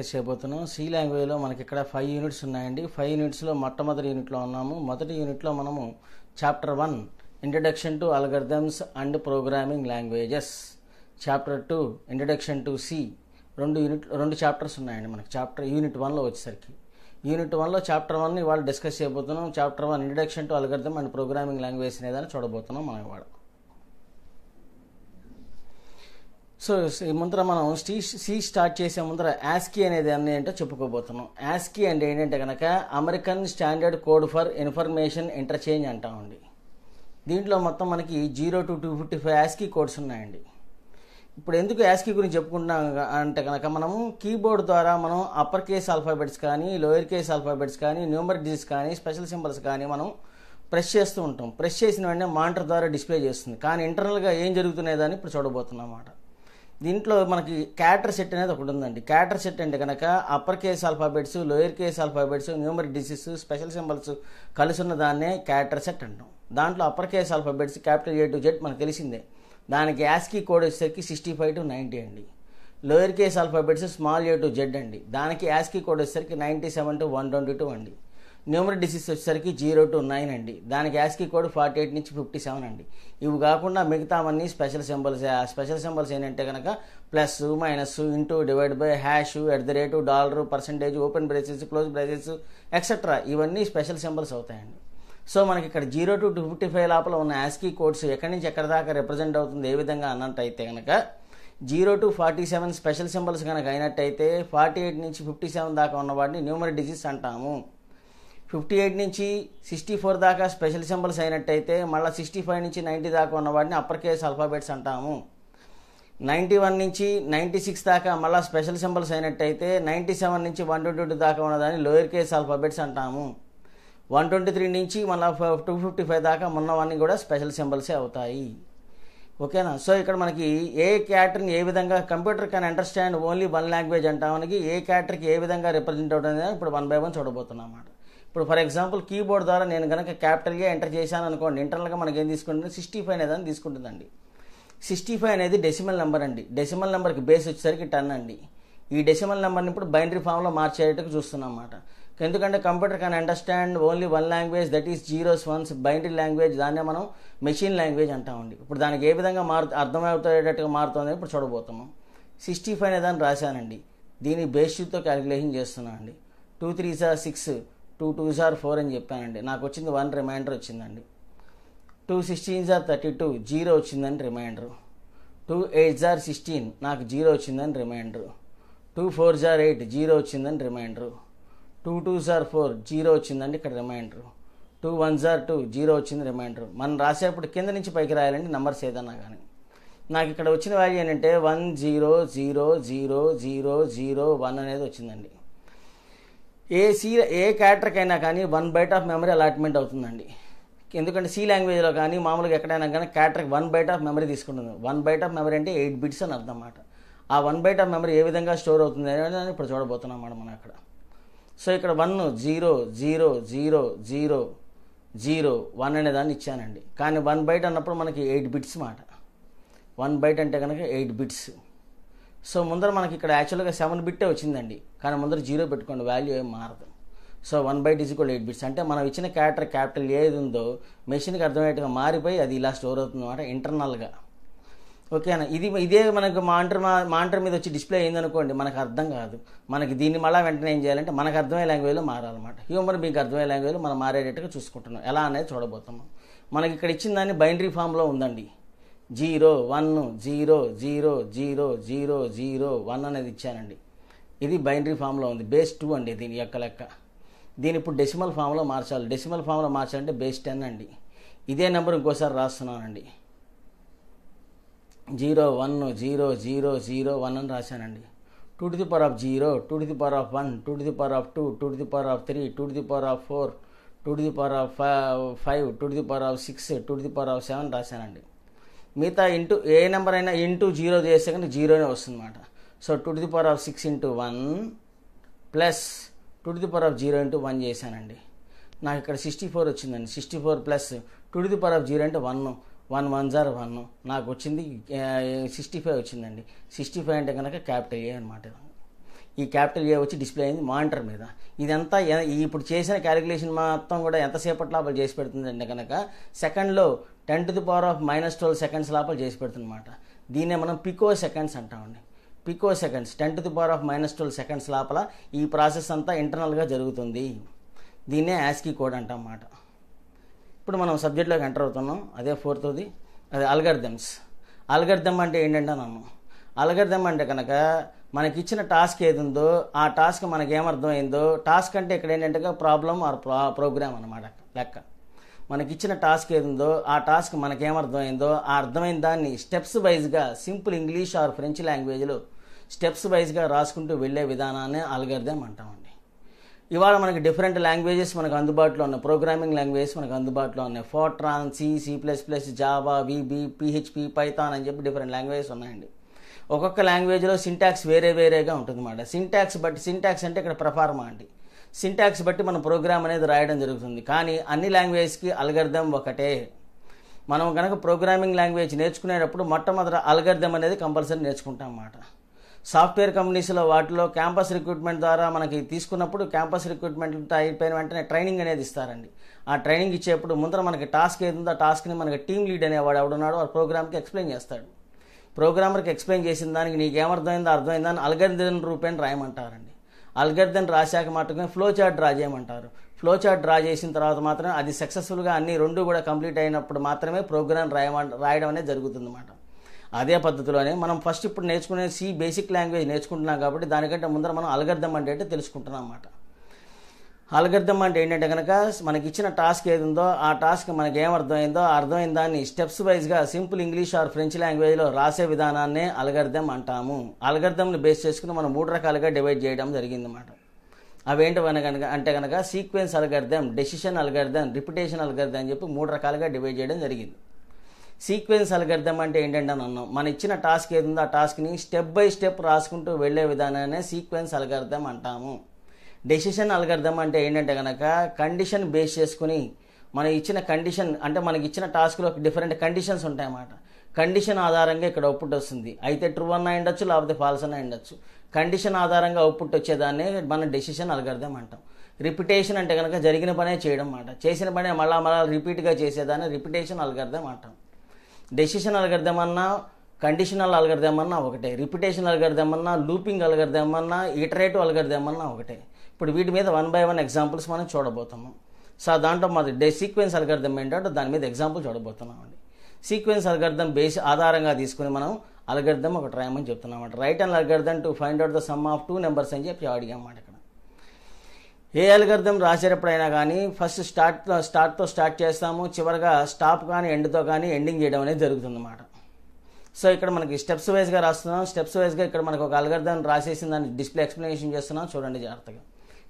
discuss చేయబోతున్నాం C లాంగ్వేజ్లో మనకి ఇక్కడ ఫైవ్ యూనిట్స్ ఉన్నాయండి ఫైవ్ యూనిట్స్లో మొట్టమొదటి యూనిట్లో ఉన్నాము మొదటి యూనిట్లో మనము chapter one introduction to algorithms and programming languages chapter two introduction to C రెండు యూనిట్ రెండు చాప్టర్స్ ఉన్నాయండి మనకి చాప్టర్ యూనిట్ వన్లో వచ్చేసరికి యూనిట్ వన్లో చాప్టర్ వన్ ఇవాళ డిస్కస్ చేయబోతున్నాం chapter one introduction to algorithm and programming language అనేదాన్ని చూడబోతున్నాం మనం ఇవాళ సో ముందర మనం స్టీ సీ స్టార్ట్ చేసే ముందర యాస్కీ అనేది అన్నీ ఏంటో చెప్పుకోబోతున్నాం యాస్కీ అంటే ఏంటంటే కనుక American standard code for information interchange అంటామండి దీంట్లో మొత్తం మనకి zero to two fifty five ASCII codes ఉన్నాయండి ఇప్పుడు ఎందుకు యాస్కీ గురించి చెప్పుకుంటున్నాం అంటే కనుక మనం కీబోర్డ్ ద్వారా మనం అప్పర్ కేస్ ఆల్ఫాబెట్స్ కానీ లోయర్ కేస్ ఆల్ఫాబెట్స్ కానీ న్యూమర్ డిజిట్స్ కానీ స్పెషల్ సింబల్స్ కానీ మనం ప్రెస్ చేస్తూ ఉంటాం ప్రెస్ చేసిన వెంటనే మానిటర్ ద్వారా డిస్ప్లే చేస్తుంది కానీ ఇంటర్నల్గా ఏం జరుగుతున్నాయి దాన్ని ఇప్పుడు చూడబోతున్నమాట దీంట్లో మనకి క్యాటర్ సెట్ అనేది ఒకటి ఉందండి క్యాటర్ సెట్ అంటే కనుక upper case alphabets lower case alphabets number digits special symbols కలిసి ఉన్న దాన్నే క్యాటర్ సెట్ అంటాం దాంట్లో upper case alphabets capital A to Z మనకు తెలిసిందే దానికి యాస్కీ కోడ్ వచ్చేసరికి సిక్స్టీ ఫైవ్ టు నైంటీ అండి lower case alphabets small A to Z అండి దానికి యాస్కీ కోడ్ వచ్చేసరికి ninety seven to one twenty two అండి న్యూమర్ డిసీజ్ వచ్చేసరికి జీరో టు నైన్ అండి దానికి యాస్కి కోడ్ ఫార్టీ ఎయిట్ నుంచి ఫిఫ్టీ సెవెన్ అండి ఇవి కాకుండా మిగతావన్నీ స్పెషల్ సింబల్స్ ఆ స్పెషల్ సింబల్స్ ఏంటంటే కనుక plus minus into divide by hash at the rate dollar percentage open braces close braces etcetera ఇవన్నీ స్పెషల్ సింబల్స్ అవుతాయండి సో మనకి ఇక్కడ zero to two fifty five లోపల ఉన్న యాస్కీ కోడ్స్ ఎక్కడి నుంచి ఎక్కడి దాకా రిప్రజెంట్ అవుతుంది ఏ విధంగా అన్నట్టయితే కనుక zero to forty seven special symbols కనుక అయినట్టయితే ఫార్టీ ఎయిట్ నుంచి ఫిఫ్టీ సెవెన్ దాకా ఉన్న వాటిని న్యూమర్ డిజీస్ అంటాము ఫిఫ్టీ ఎయిట్ నుంచి సిక్స్టీ ఫోర్ దాకా స్పెషల్ సింబల్స్ అయినట్టయితే మళ్ళీ సిక్స్టీ ఫైవ్ నుంచి నైంటీ దాకా ఉన్న వాటిని అప్పర్ కేస్ అల్ఫాబెట్స్ అంటాము నైంటీ వన్ నుంచి నైంటీ సిక్స్ దాకా మళ్ళీ స్పెషల్ సింబల్స్ అయినట్టయితే నైంటీ సెవెన్ నుంచి వన్ ట్వంటీ టూ దాకా ఉన్నదాన్ని లోయర్ కేస్ అల్ఫాబెట్స్ అంటాము వన్ ట్వంటీ త్రీ నుంచి మళ్ళీ టూ ఫిఫ్టీ ఫైవ్ దాకా ఉన్నవన్నీ కూడా స్పెషల్ సింబల్సే అవుతాయి ఓకేనా సో ఇక్కడ మనకి ఏ క్యాటర్ని ఏ విధంగా computer can understand only one language అంటామనికి ఏ క్యాటర్కి ఏ విధంగా రిప్రజెంట్ అవుతుంది ఇప్పుడు వన్ బై వన్ చూడబోతున్నాం అన్నమాట ఇప్పుడు ఫర్ ఎగ్జాంపుల్ కీబోర్డ్ ద్వారా నేను కనుక క్యాపిటల్గా ఎంటర్ చేశాను అనుకోండి ఇంటర్నల్గా మనకి ఏం తీసుకుంటుంది సిక్స్టీ ఫైవ్ అనేది తీసుకుంటుందండి సిక్స్టీ ఫైవ్ అనేది డెసిమల్ నెంబర్ అండి డెసిమల్ నెంబర్కి బేస్ వచ్చేసరికి టెన్ అండి ఈ డెసిమల్ నెంబర్ని ఇప్పుడు బైనరీ ఫామ్లో మార్చేటట్టు చూస్తున్నాం అన్నమాట ఎందుకంటే computer can understand only one language that is zeros ones binary language దాన్నే మనం మెషిన్ లాంగ్వేజ్ అంటామండి ఇప్పుడు దానికి ఏ విధంగా మారు అర్థమవుతాయేటట్టుగా మారుతుందని ఇప్పుడు చూడబోతున్నాం సిక్స్టీ ఫైవ్ అనేదాన్ని దాన్ని రాశానండి దీని బేస్డ్తో క్యాలిక్యులేషన్ చేస్తున్నాను అండి టూ త్రీ సార్ సిక్స్ టూ టూ సార్ ఫోర్ అని చెప్పానండి నాకు వచ్చింది వన్ రిమైండర్ వచ్చిందండి టూ సిక్స్టీన్ సార్ థర్టీ టూ జీరో వచ్చిందని రిమైండర్ టూ ఎయిట్ జార్ సిక్స్టీన్ నాకు జీరో వచ్చిందని రిమైండర్ టూ ఫోర్ జార్ ఎయిట్ జీరో వచ్చిందని రిమైండర్ టూ టూ జార్ ఫోర్ జీరో వచ్చిందండి ఇక్కడ రిమైండర్ టూ వన్ జార్ టూ జీరో వచ్చింది రిమైండర్ మనం రాసేటప్పుడు కింద నుంచి పైకి రాయాలండి నెంబర్స్ ఏదన్నా కానీ నాకు ఇక్కడ వచ్చిన వాల్యూ ఏంటంటే one zero zero zero zero zero one అనేది వచ్చిందండి ఏ సీ ఏ క్యారెక్టర్కైనా కానీ one byte of memory allotment అవుతుందండి ఎందుకంటే సీ లాంగ్వేజ్లో కానీ మామూలుగా ఎక్కడైనా కానీ క్యారెక్టర్కి వన్ బైట్ ఆఫ్ మెమరీ తీసుకుంటుంది వన్ బైట్ ఆఫ్ మెమరీ అంటే ఎయిట్ బిట్స్ అని అర్థం అన్నమాట ఆ వన్ బైట్ ఆఫ్ మెమరీ ఏ విధంగా స్టోర్ అవుతుంది అనేది ఇప్పుడు చూడబోతున్నాం అన్నమాట మనం అక్కడ సో ఇక్కడ one zero zero zero zero zero one అనే దాన్ని ఇచ్చానండి కానీ వన్ బైట్ అన్నప్పుడు మనకి ఎయిట్ బిట్స్ మాట వన్ బైట్ అంటే కనుక ఎయిట్ బిట్స్ సో ముందర మనకి ఇక్కడ యాక్చువల్గా సెవెన్ బిట్టే వచ్చిందండి కానీ ముందర జీరో పెట్టుకోండి వాల్యూ ఏం మారదు సో వన్ బై డిజిక్ ఎయిట్ బిట్స్ అంటే మనం ఇచ్చిన క్యారెక్టర్ క్యాపిటల్ ఏది ఉందో మెషిన్కి అర్థమయ్యేట్టుగా మారిపోయి అది ఇలా స్టోర్ అవుతుంది అనమాట ఇంటర్నల్గా ఓకేనా ఇది ఇదే మనకు మానిటర్ మానిటర్ మీద వచ్చి డిస్ప్లే అయిందనుకోండి మనకు అర్థం కాదు మనకి దీన్ని మళ్ళీ వెంటనే ఏం చేయాలంటే మనకు అర్థమయ్యే లాంగ్వేజ్లో మారాలన్నమాట హ్యూమర్ మీకు అర్థమయ్యే లాంగ్వేజ్లో మనం మారేటట్టుగా చూసుకుంటున్నాం ఎలా అనేది చూడబోతున్నాం మనకి ఇక్కడ ఇచ్చిన దాన్ని బైండరీ ఫామ్లో ఉందండి zero one zero zero zero zero zero one అనేది ఇచ్చానండి ఇది బైనరీ ఫామ్లో ఉంది బేస్ టూ అండి దీని యొక్క లెక్క దీని ఇప్పుడు డెసిమల్ ఫామ్లో మార్చాలి డెసిమల్ ఫామ్లో మార్చాలంటే బేస్ టెన్ అండి ఇదే నెంబర్ ఇంకోసారి రాస్తున్నానండి zero one zero zero zero one అని రాశానండి two to the power of zero two to the power of one two to the power of two two to the power of three two to the power of four two to the power of five two to the power of six two to the power of seven రాశానండి మిగతా into ఏ number అయినా into zero చేస్తే కనుక జీరోనే వస్తుంది అనమాట so to the power of six into one plus to the power of zero into one చేశానండి నాకు ఇక్కడ సిక్స్టీ ఫోర్ వచ్చిందండి sixty four plus to the power of zero అంటే వన్ వన్ వన్ జార్ వన్ నాకు వచ్చింది సిక్స్టీ ఫైవ్ వచ్చిందండి sixty five అంటే కనుక క్యాపిటల్ ఏ అనమాట ఈ క్యాపిటల్ ఏ వచ్చి డిస్ప్లే అయింది మానిటర్ మీద ఇదంతా ఇప్పుడు చేసిన క్యాలిక్యులేషన్ మొత్తం కూడా ఎంతసేపట్లో అప్పుడు చేసి పెడుతుందండి కనుక సెకండ్లో ten to the power of minus twelve seconds లోపల చేసి పెడుతుందన్నమాట దీన్నే మనం పికో సెకండ్స్ అంటామండి picoseconds ten to the power of minus twelve seconds లోపల ఈ ప్రాసెస్ అంతా ఇంటర్నల్గా జరుగుతుంది దీన్నే యాస్కీ కోడ్ అంటన్నమాట ఇప్పుడు మనం సబ్జెక్ట్లోకి ఎంటర్ అవుతున్నాం అదే ఫోర్త్ది అదే అల్గర్థమ్స్ అల్గర్థమ్ అంటే ఏంటంటే నన్ను అల్గర్థమ్ అంటే కనుక మనకి ఇచ్చిన టాస్క్ ఏది ఉందో ఆ టాస్క్ మనకేమర్థమైందో టాస్క్ అంటే ఇక్కడ ఏంటంటే ప్రాబ్లం ఆర్ ప్రోగ్రామ్ అనమాట లెక్క మనకిచ్చిన టాస్క్ ఏదిందో ఆ టాస్క్ మనకేమర్థమైందో ఆ అర్థమైన దాన్ని స్టెప్స్ వైజ్గా సింపుల్ ఇంగ్లీష్ ఆర్ ఫ్రెంచ్ లాంగ్వేజ్లో స్టెప్స్ వైజ్గా రాసుకుంటూ వెళ్ళే విధానాన్ని అలగర్దేం అంటామండి ఇవాళ మనకి డిఫరెంట్ లాంగ్వేజెస్ మనకు అందుబాటులో ఉన్నాయి ప్రోగ్రామింగ్ లాంగ్వేజెస్ మనకు అందుబాటులో ఉన్నాయి Fortran C C plus plus Java VB PHP Python అని చెప్పి డిఫరెంట్ లాంగ్వేజెస్ ఉన్నాయండి ఒక్కొక్క లాంగ్వేజ్లో సింటాక్స్ వేరే వేరేగా ఉంటుందన్నమాట సింటాక్స్ బట్ సింటాక్స్ అంటే ఇక్కడ ప్రఫార్మా అండి సింటాక్స్ బట్టి మనం ప్రోగ్రామ్ అనేది రాయడం జరుగుతుంది కానీ అన్ని లాంగ్వేజ్కి అల్గర్థం ఒకటే మనం కనుక ప్రోగ్రామింగ్ లాంగ్వేజ్ నేర్చుకునేటప్పుడు మొట్టమొదట అల్గర్థం అనేది కంపల్సరీ నేర్చుకుంటాం అన్నమాట సాఫ్ట్వేర్ కంపెనీస్లో వాటిలో క్యాంపస్ రిక్రూట్మెంట్ ద్వారా మనకి తీసుకున్నప్పుడు క్యాంపస్ రిక్రూట్మెంట్ అయిపోయిన వెంటనే ట్రైనింగ్ అనేది ఇస్తారండి ఆ ట్రైనింగ్ ఇచ్చేప్పుడు ముందర మనకి టాస్క్ ఉందో ఆ టాస్క్ని మనకి టీమ్ లీడ్ అనేవాడు ఎవడున్నాడు ఆ ప్రోగ్రామ్కి ఎక్స్ప్లెయిన్ చేస్తాడు ప్రోగ్రామర్కి ఎక్స్ప్లెయిన్ చేసిన దానికి నీకు అర్థమైందో అర్థమైందని అల్గర్థం రూపేణ రాయమంటారండి అల్గర్దన్ రాశాక మాత్రమే ఫ్లో చార్ట్ డ్రా చేయమంటారు ఫ్లో చార్ట్ డ్రా చేసిన తర్వాత మాత్రమే అది సక్సెస్ఫుల్గా అన్ని రెండు కూడా కంప్లీట్ అయినప్పుడు మాత్రమే ప్రోగ్రామ్ రాయమ రాయడం అనేది జరుగుతుంది అదే పద్ధతిలోనే మనం ఫస్ట్ ఇప్పుడు నేర్చుకునే సి బేసిక్ లాంగ్వేజ్ నేర్చుకుంటున్నాం కాబట్టి దానికంటే ముందర మనం అల్గర్దం అంటే తెలుసుకుంటున్నాం అన్నమాట అల్గర్థం అంటే ఏంటంటే కనుక మనకి ఇచ్చిన టాస్క్ ఏది ఉందో ఆ టాస్క్ మనకి ఏం అర్థమైందో అర్థమైన దాన్ని స్టెప్స్ వైజ్గా సింపుల్ ఇంగ్లీష్ ఆర్ ఫ్రెంచ్ లాంగ్వేజ్లో రాసే విధానాన్నే అల్గర్థం అంటాము అల్గర్థంని బేస్ చేసుకుని మనం మూడు రకాలుగా డివైడ్ చేయడం జరిగిందన్నమాట అవేంటి కనుక అంటే కనుక sequence algorithm decision algorithm repetition algorithm అని చెప్పి మూడు రకాలుగా డివైడ్ చేయడం జరిగింది సీక్వెన్స్ అల్గర్థం అంటే ఏంటంటే అని అన్నాం మన ఇచ్చిన టాస్క్ ఏది ఉందో ఆ టాస్క్ని స్టెప్ బై స్టెప్ రాసుకుంటూ వెళ్ళే విధానాన్ని సీక్వెన్స్ అల్గర్థం అంటాము డెసిషన్ అల్గర్థం అంటే ఏంటంటే కనుక కండిషన్ బేస్ చేసుకుని మనం ఇచ్చిన కండిషన్ అంటే మనకి ఇచ్చిన టాస్క్లో డిఫరెంట్ కండిషన్స్ ఉంటాయన్నమాట కండిషన్ ఆధారంగా ఇక్కడ అవుట్పుట్ వస్తుంది అయితే ట్రూ అన్న ఉండొచ్చు లేకపోతే ఫాల్స్ అన్న ఉండొచ్చు కండిషన్ ఆధారంగా అవుట్పుట్ వచ్చేదాన్ని మనం డెసిషన్ అల్గర్థం అంటాం రిపిటేషన్ అంటే కనుక జరిగిన పనే చేయడం మాట చేసిన పనే మళ్ళా మళ్ళా రిపీట్గా చేసేదాన్ని రిపిటేషన్ అల్గర్థం అంటాం డెసిషన్ అల్గర్థం అన్నా కండిషనల్ అల్గర్థం అన్నా ఒకటే రిపిటేషన్ అల్గర్థం అన్నా లూపింగ్ అల్గర్థం అన్నా ఇటరేటివ్ అల్గర్థం అన్నా ఒకటే ఇప్పుడు వీటి మీద వన్ బై వన్ ఎగ్జాంపుల్స్ మనం చూడబోతాము సో దాంట్లో మాది డే సీక్వెన్స్ అల్గర్థం ఏంటంటే దాని మీద ఎగ్జాంపుల్ చూడబోతున్నామండి సీక్వెన్స్ అల్గర్థం బేస్ ఆధారంగా తీసుకుని మనం అల్గర్థం ఒకటి రాయమని చెప్తున్నామంట write and algorithm to find out the sum of two numbers అని చెప్పి అడిగామాట ఇక్కడ ఏ అల్గర్థం రాసేటప్పుడైనా కానీ ఫస్ట్ స్టార్ట్ స్టార్ట్తో స్టార్ట్ చేస్తాము చివరిగా స్టాప్ కానీ ఎండ్తో కానీ ఎండింగ్ చేయడం అనేది జరుగుతుందన్నమాట సో ఇక్కడ మనకి స్టెప్స్ వైజ్గా రాస్తున్నాం స్టెప్స్ వైజ్గా ఇక్కడ మనకు ఒక అల్గర్థం దాన్ని డిస్ప్లే ఎక్స్ప్లెనేషన్ చేస్తున్నాం చూడండి జాగ్రత్తగా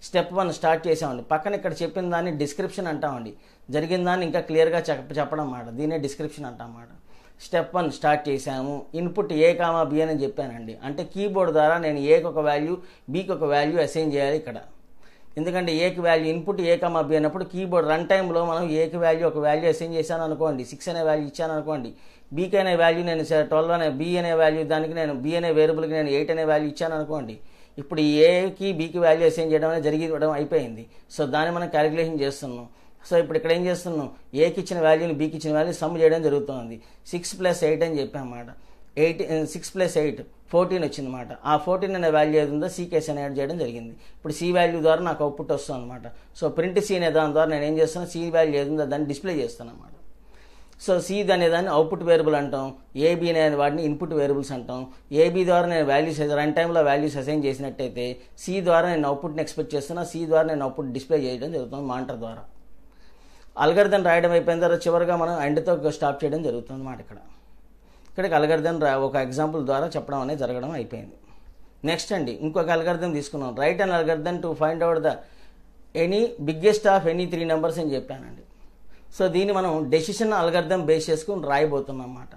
స్టెప్ వన్ స్టార్ట్ చేసామండి పక్కన ఇక్కడ చెప్పిన దాన్ని డిస్క్రిప్షన్ అంటామండి జరిగిన దాన్ని ఇంకా క్లియర్గా చెప్ప చెప్పడం మాట దీనే డిస్క్రిప్షన్ అంటామాట స్టెప్ వన్ స్టార్ట్ చేశాము ఇన్పుట్ ఏ కామా బి అని చెప్పానండి అంటే కీబోర్డ్ ద్వారా నేను ఏకి ఒక వాల్యూ బీకి ఒక వాల్యూ అసైన్ చేయాలి ఇక్కడ ఎందుకంటే ఏకి value input A comma B అన్నప్పుడు కీబోర్డ్ రన్ టైంలో మనం ఏకి వాల్యూ ఒక వాల్యూ అసైన్ చేశాను అనుకోండి సిక్స్ అనే వాల్యూ ఇచ్చాను అనుకోండి బీకి అనే వాల్యూ నేను ట్వెల్వ్ అనే బి అనే వాల్యూ దానికి నేను బి అనే వేరియబుల్కి నేను ఎయిట్ అనే వాల్యూ ఇచ్చాను అనుకోండి ఇప్పుడు ఏకి బీకి వాల్యుయేషన్ చేయడం అనేది జరిగివ్వడం అయిపోయింది సో దాన్ని మనం క్యాలిక్యులేషన్ చేస్తున్నాం సో ఇప్పుడు ఇక్కడ ఏం చేస్తున్నాం ఏకి ఇచ్చిన వాల్యూని బీకి ఇచ్చిన వాల్యూ సమ్ చేయడం జరుగుతుంది సిక్స్ ప్లస్ ఎయిట్ అని చెప్పామాట eight six plus eight fourteen వచ్చిందన్నమాట ఆ ఫోర్టీన్ అనే వాల్యూ ఏది ఉందో సీకేస్ అని యాడ్ చేయడం జరిగింది ఇప్పుడు సి వాల్యూ ద్వారా నాకు అవుట్పుట్ వస్తుంది అనమాట సో ప్రింట్ సీ అనే దాని ద్వారా నేను ఏం చేస్తాను సీ వాల్యూ ఏది ఉందో దాన్ని డిస్ప్లే చేస్తాను అనమాట సో అనే దాన్ని అవుట్పుట్ వేరియబుల్ అంటాం ఏబీ అనే వాటిని ఇన్పుట్ వేరియబుల్స్ అంటాం ఏబీ ద్వారా నేను వాల్యూస్ రన్ టైంలో వాల్యూస్ అసైన్ చేసినట్టయితే సి ద్వారా నేను అవుట్పుట్ని ఎక్స్పెక్ట్ చేస్తున్నా సి ద్వారా నేను అవుట్పుట్ డిస్ప్లే చేయడం జరుగుతుంది మానిటర్ ద్వారా అల్గర్దన్ రాయడం అయిపోయిన తర్వాత చివరిగా మనం ఎండ్తో స్టాప్ చేయడం జరుగుతుంది అన్నమాట ఇక్కడ ఇక్కడికి అల్గర్దన్ రా ఒక ఎగ్జాంపుల్ ద్వారా చెప్పడం అనేది జరగడం అయిపోయింది నెక్స్ట్ అండి ఇంకొక అల్గర్థం తీసుకున్నాం write and algorithm to find out the any biggest of any three numbers అని చెప్పానండి సో దీన్ని మనం డెసిషన్ అల్గర్థం బేస్ చేసుకుని రాయబోతున్నాం అన్నమాట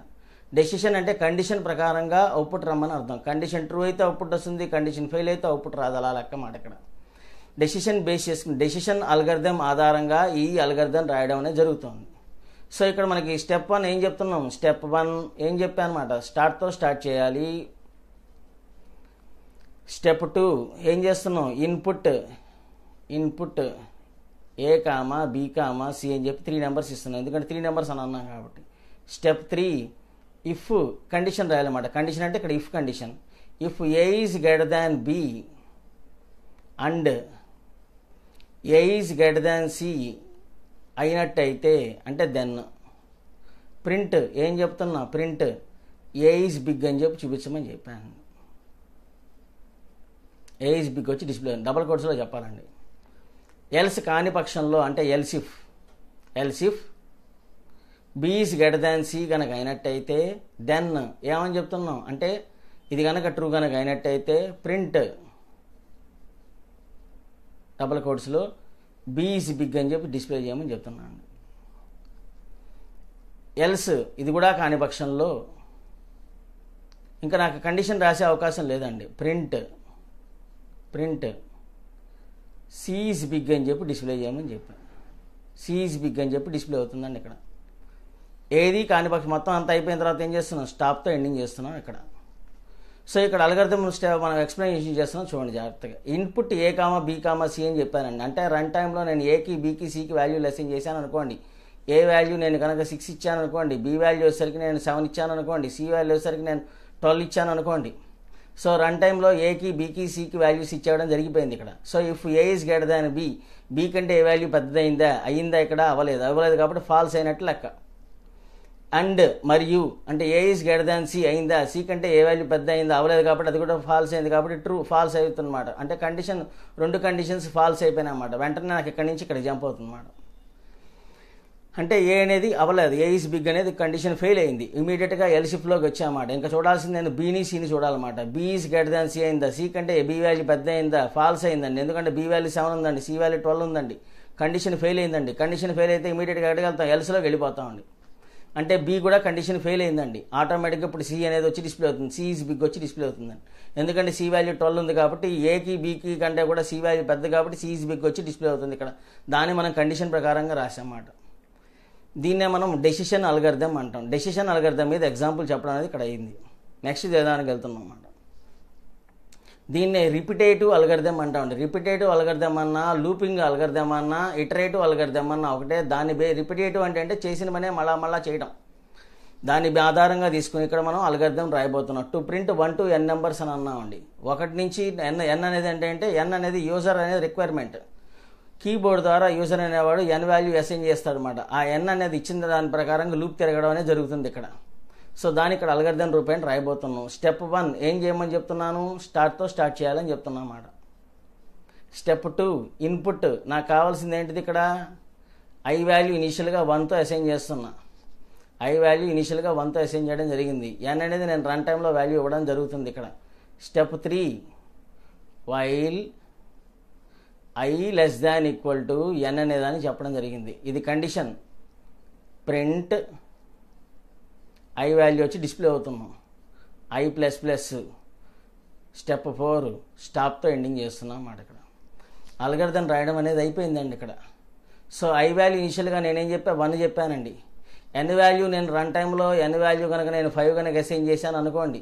డెసిషన్ అంటే కండిషన్ ప్రకారంగా అవుట్పుట్ రమ్మని అర్థం కండిషన్ ట్రూ అయితే అవుట్పుట్ వస్తుంది కండిషన్ ఫెయిల్ అయితే అవుట్పుట్ రాదు అలా లెక్క మాట ఇక్కడ డెసిషన్ బేస్ చేసుకుని డెసిషన్ అల్గర్థం ఆధారంగా ఈ అల్గర్థం రాయడం అనేది జరుగుతుంది సో ఇక్కడ మనకి స్టెప్ వన్ ఏం చెప్తున్నాం స్టెప్ వన్ ఏం చెప్పానమాట అనమాట స్టార్ట్తో స్టార్ట్ చేయాలి స్టెప్ టూ ఏం చేస్తున్నాం input input A comma B comma C అని చెప్పి త్రీ నెంబర్స్ ఇస్తున్నాను ఎందుకంటే త్రీ నెంబర్స్ అని అన్నాం కాబట్టి స్టెప్ త్రీ ఇఫ్ కండిషన్ రాయాలన్నమాట కండిషన్ అంటే ఇక్కడ if condition if A is greater than B and A is greater than C అయినట్టయితే అంటే దెన్ ప్రింట్ ఏం చెప్తున్నా ప్రింట్ ఏ ఈజ్ బిగ్ అని చెప్పి చూపించమని చెప్పాను ఏ ఈజ్ బిగ్ వచ్చి డిస్ప్లే డబల్ కోట్స్లో చెప్పాలండి ఎల్స్ కాని పక్షంలో అంటే else if else if B is is than C కనుక అయినట్టయితే దెన్ ఏమని చెప్తున్నాం అంటే ఇది కనుక ట్రూ కనుక అయినట్టయితే ప్రింట్ డబల్ కోడ్స్లో బీఈస్ బిగ్ అని చెప్పి డిస్ప్లే చేయమని చెప్తున్నాను ఎల్స్ ఇది కూడా కాని పక్షంలో ఇంకా నాకు కండిషన్ రాసే అవకాశం లేదండి ప్రింట్ ప్రింట్ సీఈస్ బిగ్ అని చెప్పి డిస్ప్లే చేయమని చెప్పాను సీఈస్ బిగ్ అని చెప్పి డిస్ప్లే అవుతుందండి ఇక్కడ ఏది కాని పక్షం మొత్తం అంత అయిపోయిన తర్వాత ఏం చేస్తున్నాం స్టాప్తో ఎండింగ్ చేస్తున్నాం ఇక్కడ సో ఇక్కడ అలగర్థం మనం ఎక్స్ప్లెనేషన్ చేస్తున్నాం చూడండి జాగ్రత్తగా input A comma B comma C అని చెప్పానండి అంటే రన్ టైంలో నేను ఏకి బీకి సికి వాల్యూ లెసింగ్ చేశాను అనుకోండి ఏ వాల్యూ నేను కనుక సిక్స్ ఇచ్చాను అనుకోండి బీ వాల్యూ వచ్చేసరికి నేను సెవెన్ ఇచ్చాను అనుకోండి సి వాల్యూ వచ్చేసరికి నేను ట్వెల్వ్ ఇచ్చాను అనుకోండి సో రన్ టైంలో ఏకి బీకి సికి వాల్యూస్ ఇచ్చేయడం జరిగిపోయింది ఇక్కడ so if A is greater than B B కంటే ఏ వాల్యూ పెద్దదైందా అయ్యిందా ఇక్కడ అవ్వలేదు అవ్వలేదు కాబట్టి ఫాల్స్ అయినట్టు లెక్క అండ్ మరియు అంటే A is greater than C అయిందా సి కంటే ఏ వాల్యూ పెద్ద అయిందా అవ్వలేదు కాబట్టి అది కూడా ఫాల్స్ అయింది కాబట్టి ట్రూ ఫాల్స్ అవుతుంది అవుతుందన్నమాట అంటే కండిషన్ రెండు కండిషన్స్ ఫాల్స్ అయిపోయినాయి అన్నమాట వెంటనే నాకు ఇక్కడి నుంచి ఇక్కడ జంప్ అవుతుంది అన్నమాట అంటే ఏ అనేది అవ్వలేదు ఏ ఈస్ బిగ్ అనేది కండిషన్ ఫెయిల్ అయింది ఇమీడియట్గా ఎల్ షిఫ్ట్లోకి వచ్చామాట ఇంకా చూడాల్సింది నేను బీని సీని చూడాలన్నమాట B is greater than C అయిందా సి కంటే బీ వాల్యూ పెద్ద అయిందా ఫాల్స్ అయిందండి ఎందుకంటే బీ వాల్యూ సెవెన్ ఉందండి సి వాల్యూ ట్వెల్వ్ ఉందండి కండిషన్ ఫెయిల్ అయిందండి కండిషన్ ఫెయిల్ అయితే ఇమీడియట్గా ఎక్కడికెళ్తాం ఎల్స్లోకి వెళ్ళిపోతామండి అంటే బి కూడా కండిషన్ ఫెయిల్ అయిందండి ఆటోమేటిక్గా ఇప్పుడు సి అనేది వచ్చి డిస్ప్లే అవుతుంది సి ఈజ్ బిగ్ వచ్చి డిస్ప్లే అవుతుందండి ఎందుకంటే సి వాల్యూ ట్వెల్వ్ ఉంది కాబట్టి ఏకి బీకి కంటే కూడా సి వాల్యూ పెద్ద కాబట్టి సి ఈజ్ బిగ్ వచ్చి డిస్ప్లే అవుతుంది ఇక్కడ దాన్ని మనం కండిషన్ ప్రకారంగా రాసామాట దీన్నే మనం డెసిషన్ అల్గర్దెం అంటాం డెసిషన్ అల్గర్దెం మీద ఎగ్జాంపుల్ చెప్పడం అనేది ఇక్కడ అయింది నెక్స్ట్ దేదానికి వెళ్తున్నాం అన్నమాట దీన్నే రిపిటేటివ్ అంటాం అండి రిపిటేటివ్ అల్గర్దెం అన్నా లూపింగ్ అల్గర్దెం అన్నా ఇటరేటివ్ అల్గర్దెం అన్నా ఒకటే దాని బే రిపిటేటివ్ అంటే అంటే చేసిన పనే మళ్ళా మళ్ళా చేయడం దాని ఆధారంగా తీసుకుని ఇక్కడ మనం అల్గర్దెం రాయబోతున్నాం to print one to N numbers అని అన్నామండి ఒకటి నుంచి ఎన్ ఎన్ అనేది అంటే అంటే ఎన్ అనేది యూజర్ అనేది రిక్వైర్మెంట్ కీబోర్డ్ ద్వారా యూజర్ అనేవాడు ఎన్ వాల్యూ అసైన్ చేస్తాడు అనమాట ఆ ఎన్ అనేది ఇచ్చిన దాని ప్రకారంగా లూప్ తిరగడం అనేది జరుగుతుంది ఇక్కడ సో దాని ఇక్కడ అలగర్థం రూపాయి రాయబోతున్నాను స్టెప్ వన్ ఏం చేయమని చెప్తున్నాను స్టార్ట్తో స్టార్ట్ చేయాలని చెప్తున్నా అన్నమాట స్టెప్ టూ ఇన్పుట్ నాకు కావాల్సింది ఏంటిది ఇక్కడ ఐ వాల్యూ ఇనీషియల్గా వన్తో అసైన్ చేస్తున్నా ఐ వాల్యూ ఇనీషియల్గా వన్తో అసైన్ చేయడం జరిగింది ఎన్ అనేది నేను రన్ టైంలో వాల్యూ ఇవ్వడం జరుగుతుంది ఇక్కడ step three while I less than equal to N అనేదాన్ని చెప్పడం జరిగింది ఇది కండిషన్ ప్రింట్ ఐ వాల్యూ వచ్చి డిస్ప్లే అవుతున్నాం I plus plus step four స్టాప్తో ఎండింగ్ చేస్తున్నాం అన్నమాట ఇక్కడ అల్గర్థం రాయడం అనేది అయిపోయిందండి ఇక్కడ సో ఐ వాల్యూ ఇనిషియల్గా నేనేం చెప్పా వన్ చెప్పానండి ఎన్ వాల్యూ నేను రన్ టైంలో ఎన్ వాల్యూ కనుక నేను ఫైవ్ కనుక అసైన్ చేశాను అనుకోండి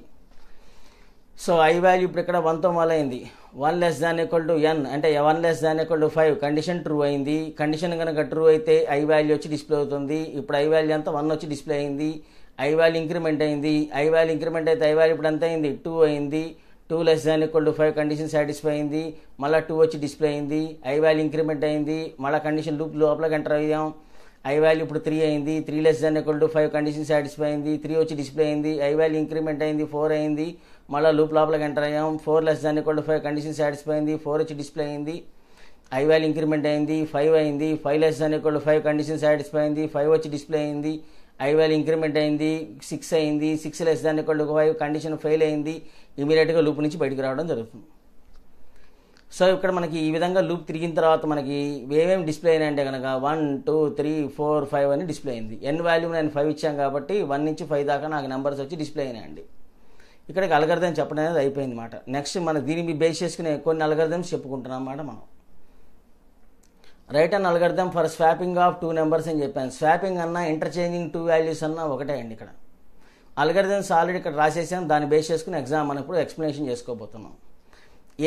సో ఐ వాల్యూ ఇప్పుడు ఇక్కడ వన్తో మొదలైంది one less than equal to N అంటే one less than equal to five condition true అయింది కండిషన్ కనుక ట్రూ అయితే ఐ వాల్యూ వచ్చి డిస్ప్లే అవుతుంది ఇప్పుడు ఐ వాల్యూ అంతా వన్ వచ్చి డిస్ప్లే అయింది ఐ వాల్యూ ఇంక్రిమెంట్ అయింది ఐ వాల్యూ ఇంక్రిమెంట్ అయితే ఐ వాల్యూ ఇప్పుడు ఎంత అయింది టూ అయింది two less than equal to five condition satisfy అయింది మళ్ళీ టూ వచ్చి డిస్ప్లే అయింది ఐ వాల్యూ ఇంక్రిమెంట్ అయింది మళ్ళీ కండిషన్ లూప్ లోపలకి ఎంటర్ అయ్యాం ఐ వాల్యూ ఇప్పుడు త్రీ అయింది త్రీ లెస్ దాన్ ఎక్కువ టు ఫైవ్ కండిషన్ సాటిస్ఫై అయింది త్రీ వచ్చి డిస్ప్లే అయింది ఐ వాల్యూ ఇంక్రిమెంట్ అయింది ఫోర్ అయింది మళ్ళీ లూప్ లోపలికి ఎంటర్ అయ్యాం ఫోర్ లెస్ దాన్ ఎక్కువ టు ఫైవ్ కండిషన్ సాటిస్ఫై అయింది ఫోర్ వచ్చి డిస్ప్లే అయింది ఐ వాల్యూ ఇంక్రిమెంట్ అయింది ఫైవ్ అయింది ఫైవ్ లెస్ దాన్ ఎక్కువ టు ఫైవ్ కండిషన్ సాటిస్ఫై అయింది ఫైవ్ వచ్చి డిస్ప్లే అయింది ఐ వాల్యూ ఇంక్రిమెంట్ అయింది సిక్స్ అయింది సిక్స్ లెస్ దాన్ ఎక్కువ టు ఫైవ్ కండిషన్ ఫెయిల్ అయింది ఇమీడియట్గా లూప్ నుంచి బయటకు రావడం జరుగుతుంది సో ఇక్కడ మనకి ఈ విధంగా లూప్ తిరిగిన తర్వాత మనకి ఏమేమి డిస్ప్లే అయినాయి అంటే కనుక one two three four five అని డిస్ప్లే అయింది ఎన్ వాల్యూ నేను ఫైవ్ ఇచ్చాను కాబట్టి వన్ నుంచి ఫైవ్ దాకా నాకు నెంబర్స్ వచ్చి డిస్ప్లే అయినాయండి ఇక్కడికి అలగర్దం చెప్పడం అనేది అయిపోయింది మాట నెక్స్ట్ మన దీన్ని బేస్ చేసుకునే కొన్ని అలగర్దమ్స్ చెప్పుకుంటున్నాం అన్నమాట మనం write and algorithm for swapping of two numbers అని చెప్పాను స్వాపింగ్ అన్నా ఇంటర్చేంజింగ్ టూ వాల్యూస్ అన్నా ఒకటే అండి ఇక్కడ అలగర్దమ్స్ ఆల్రెడీ ఇక్కడ రాసేసాం దాన్ని బేస్ చేసుకుని ఎగ్జామ్ మనం ఇప్పుడు ఎక్స్ప్లెనేషన్ చేసుకోబోతున్నాం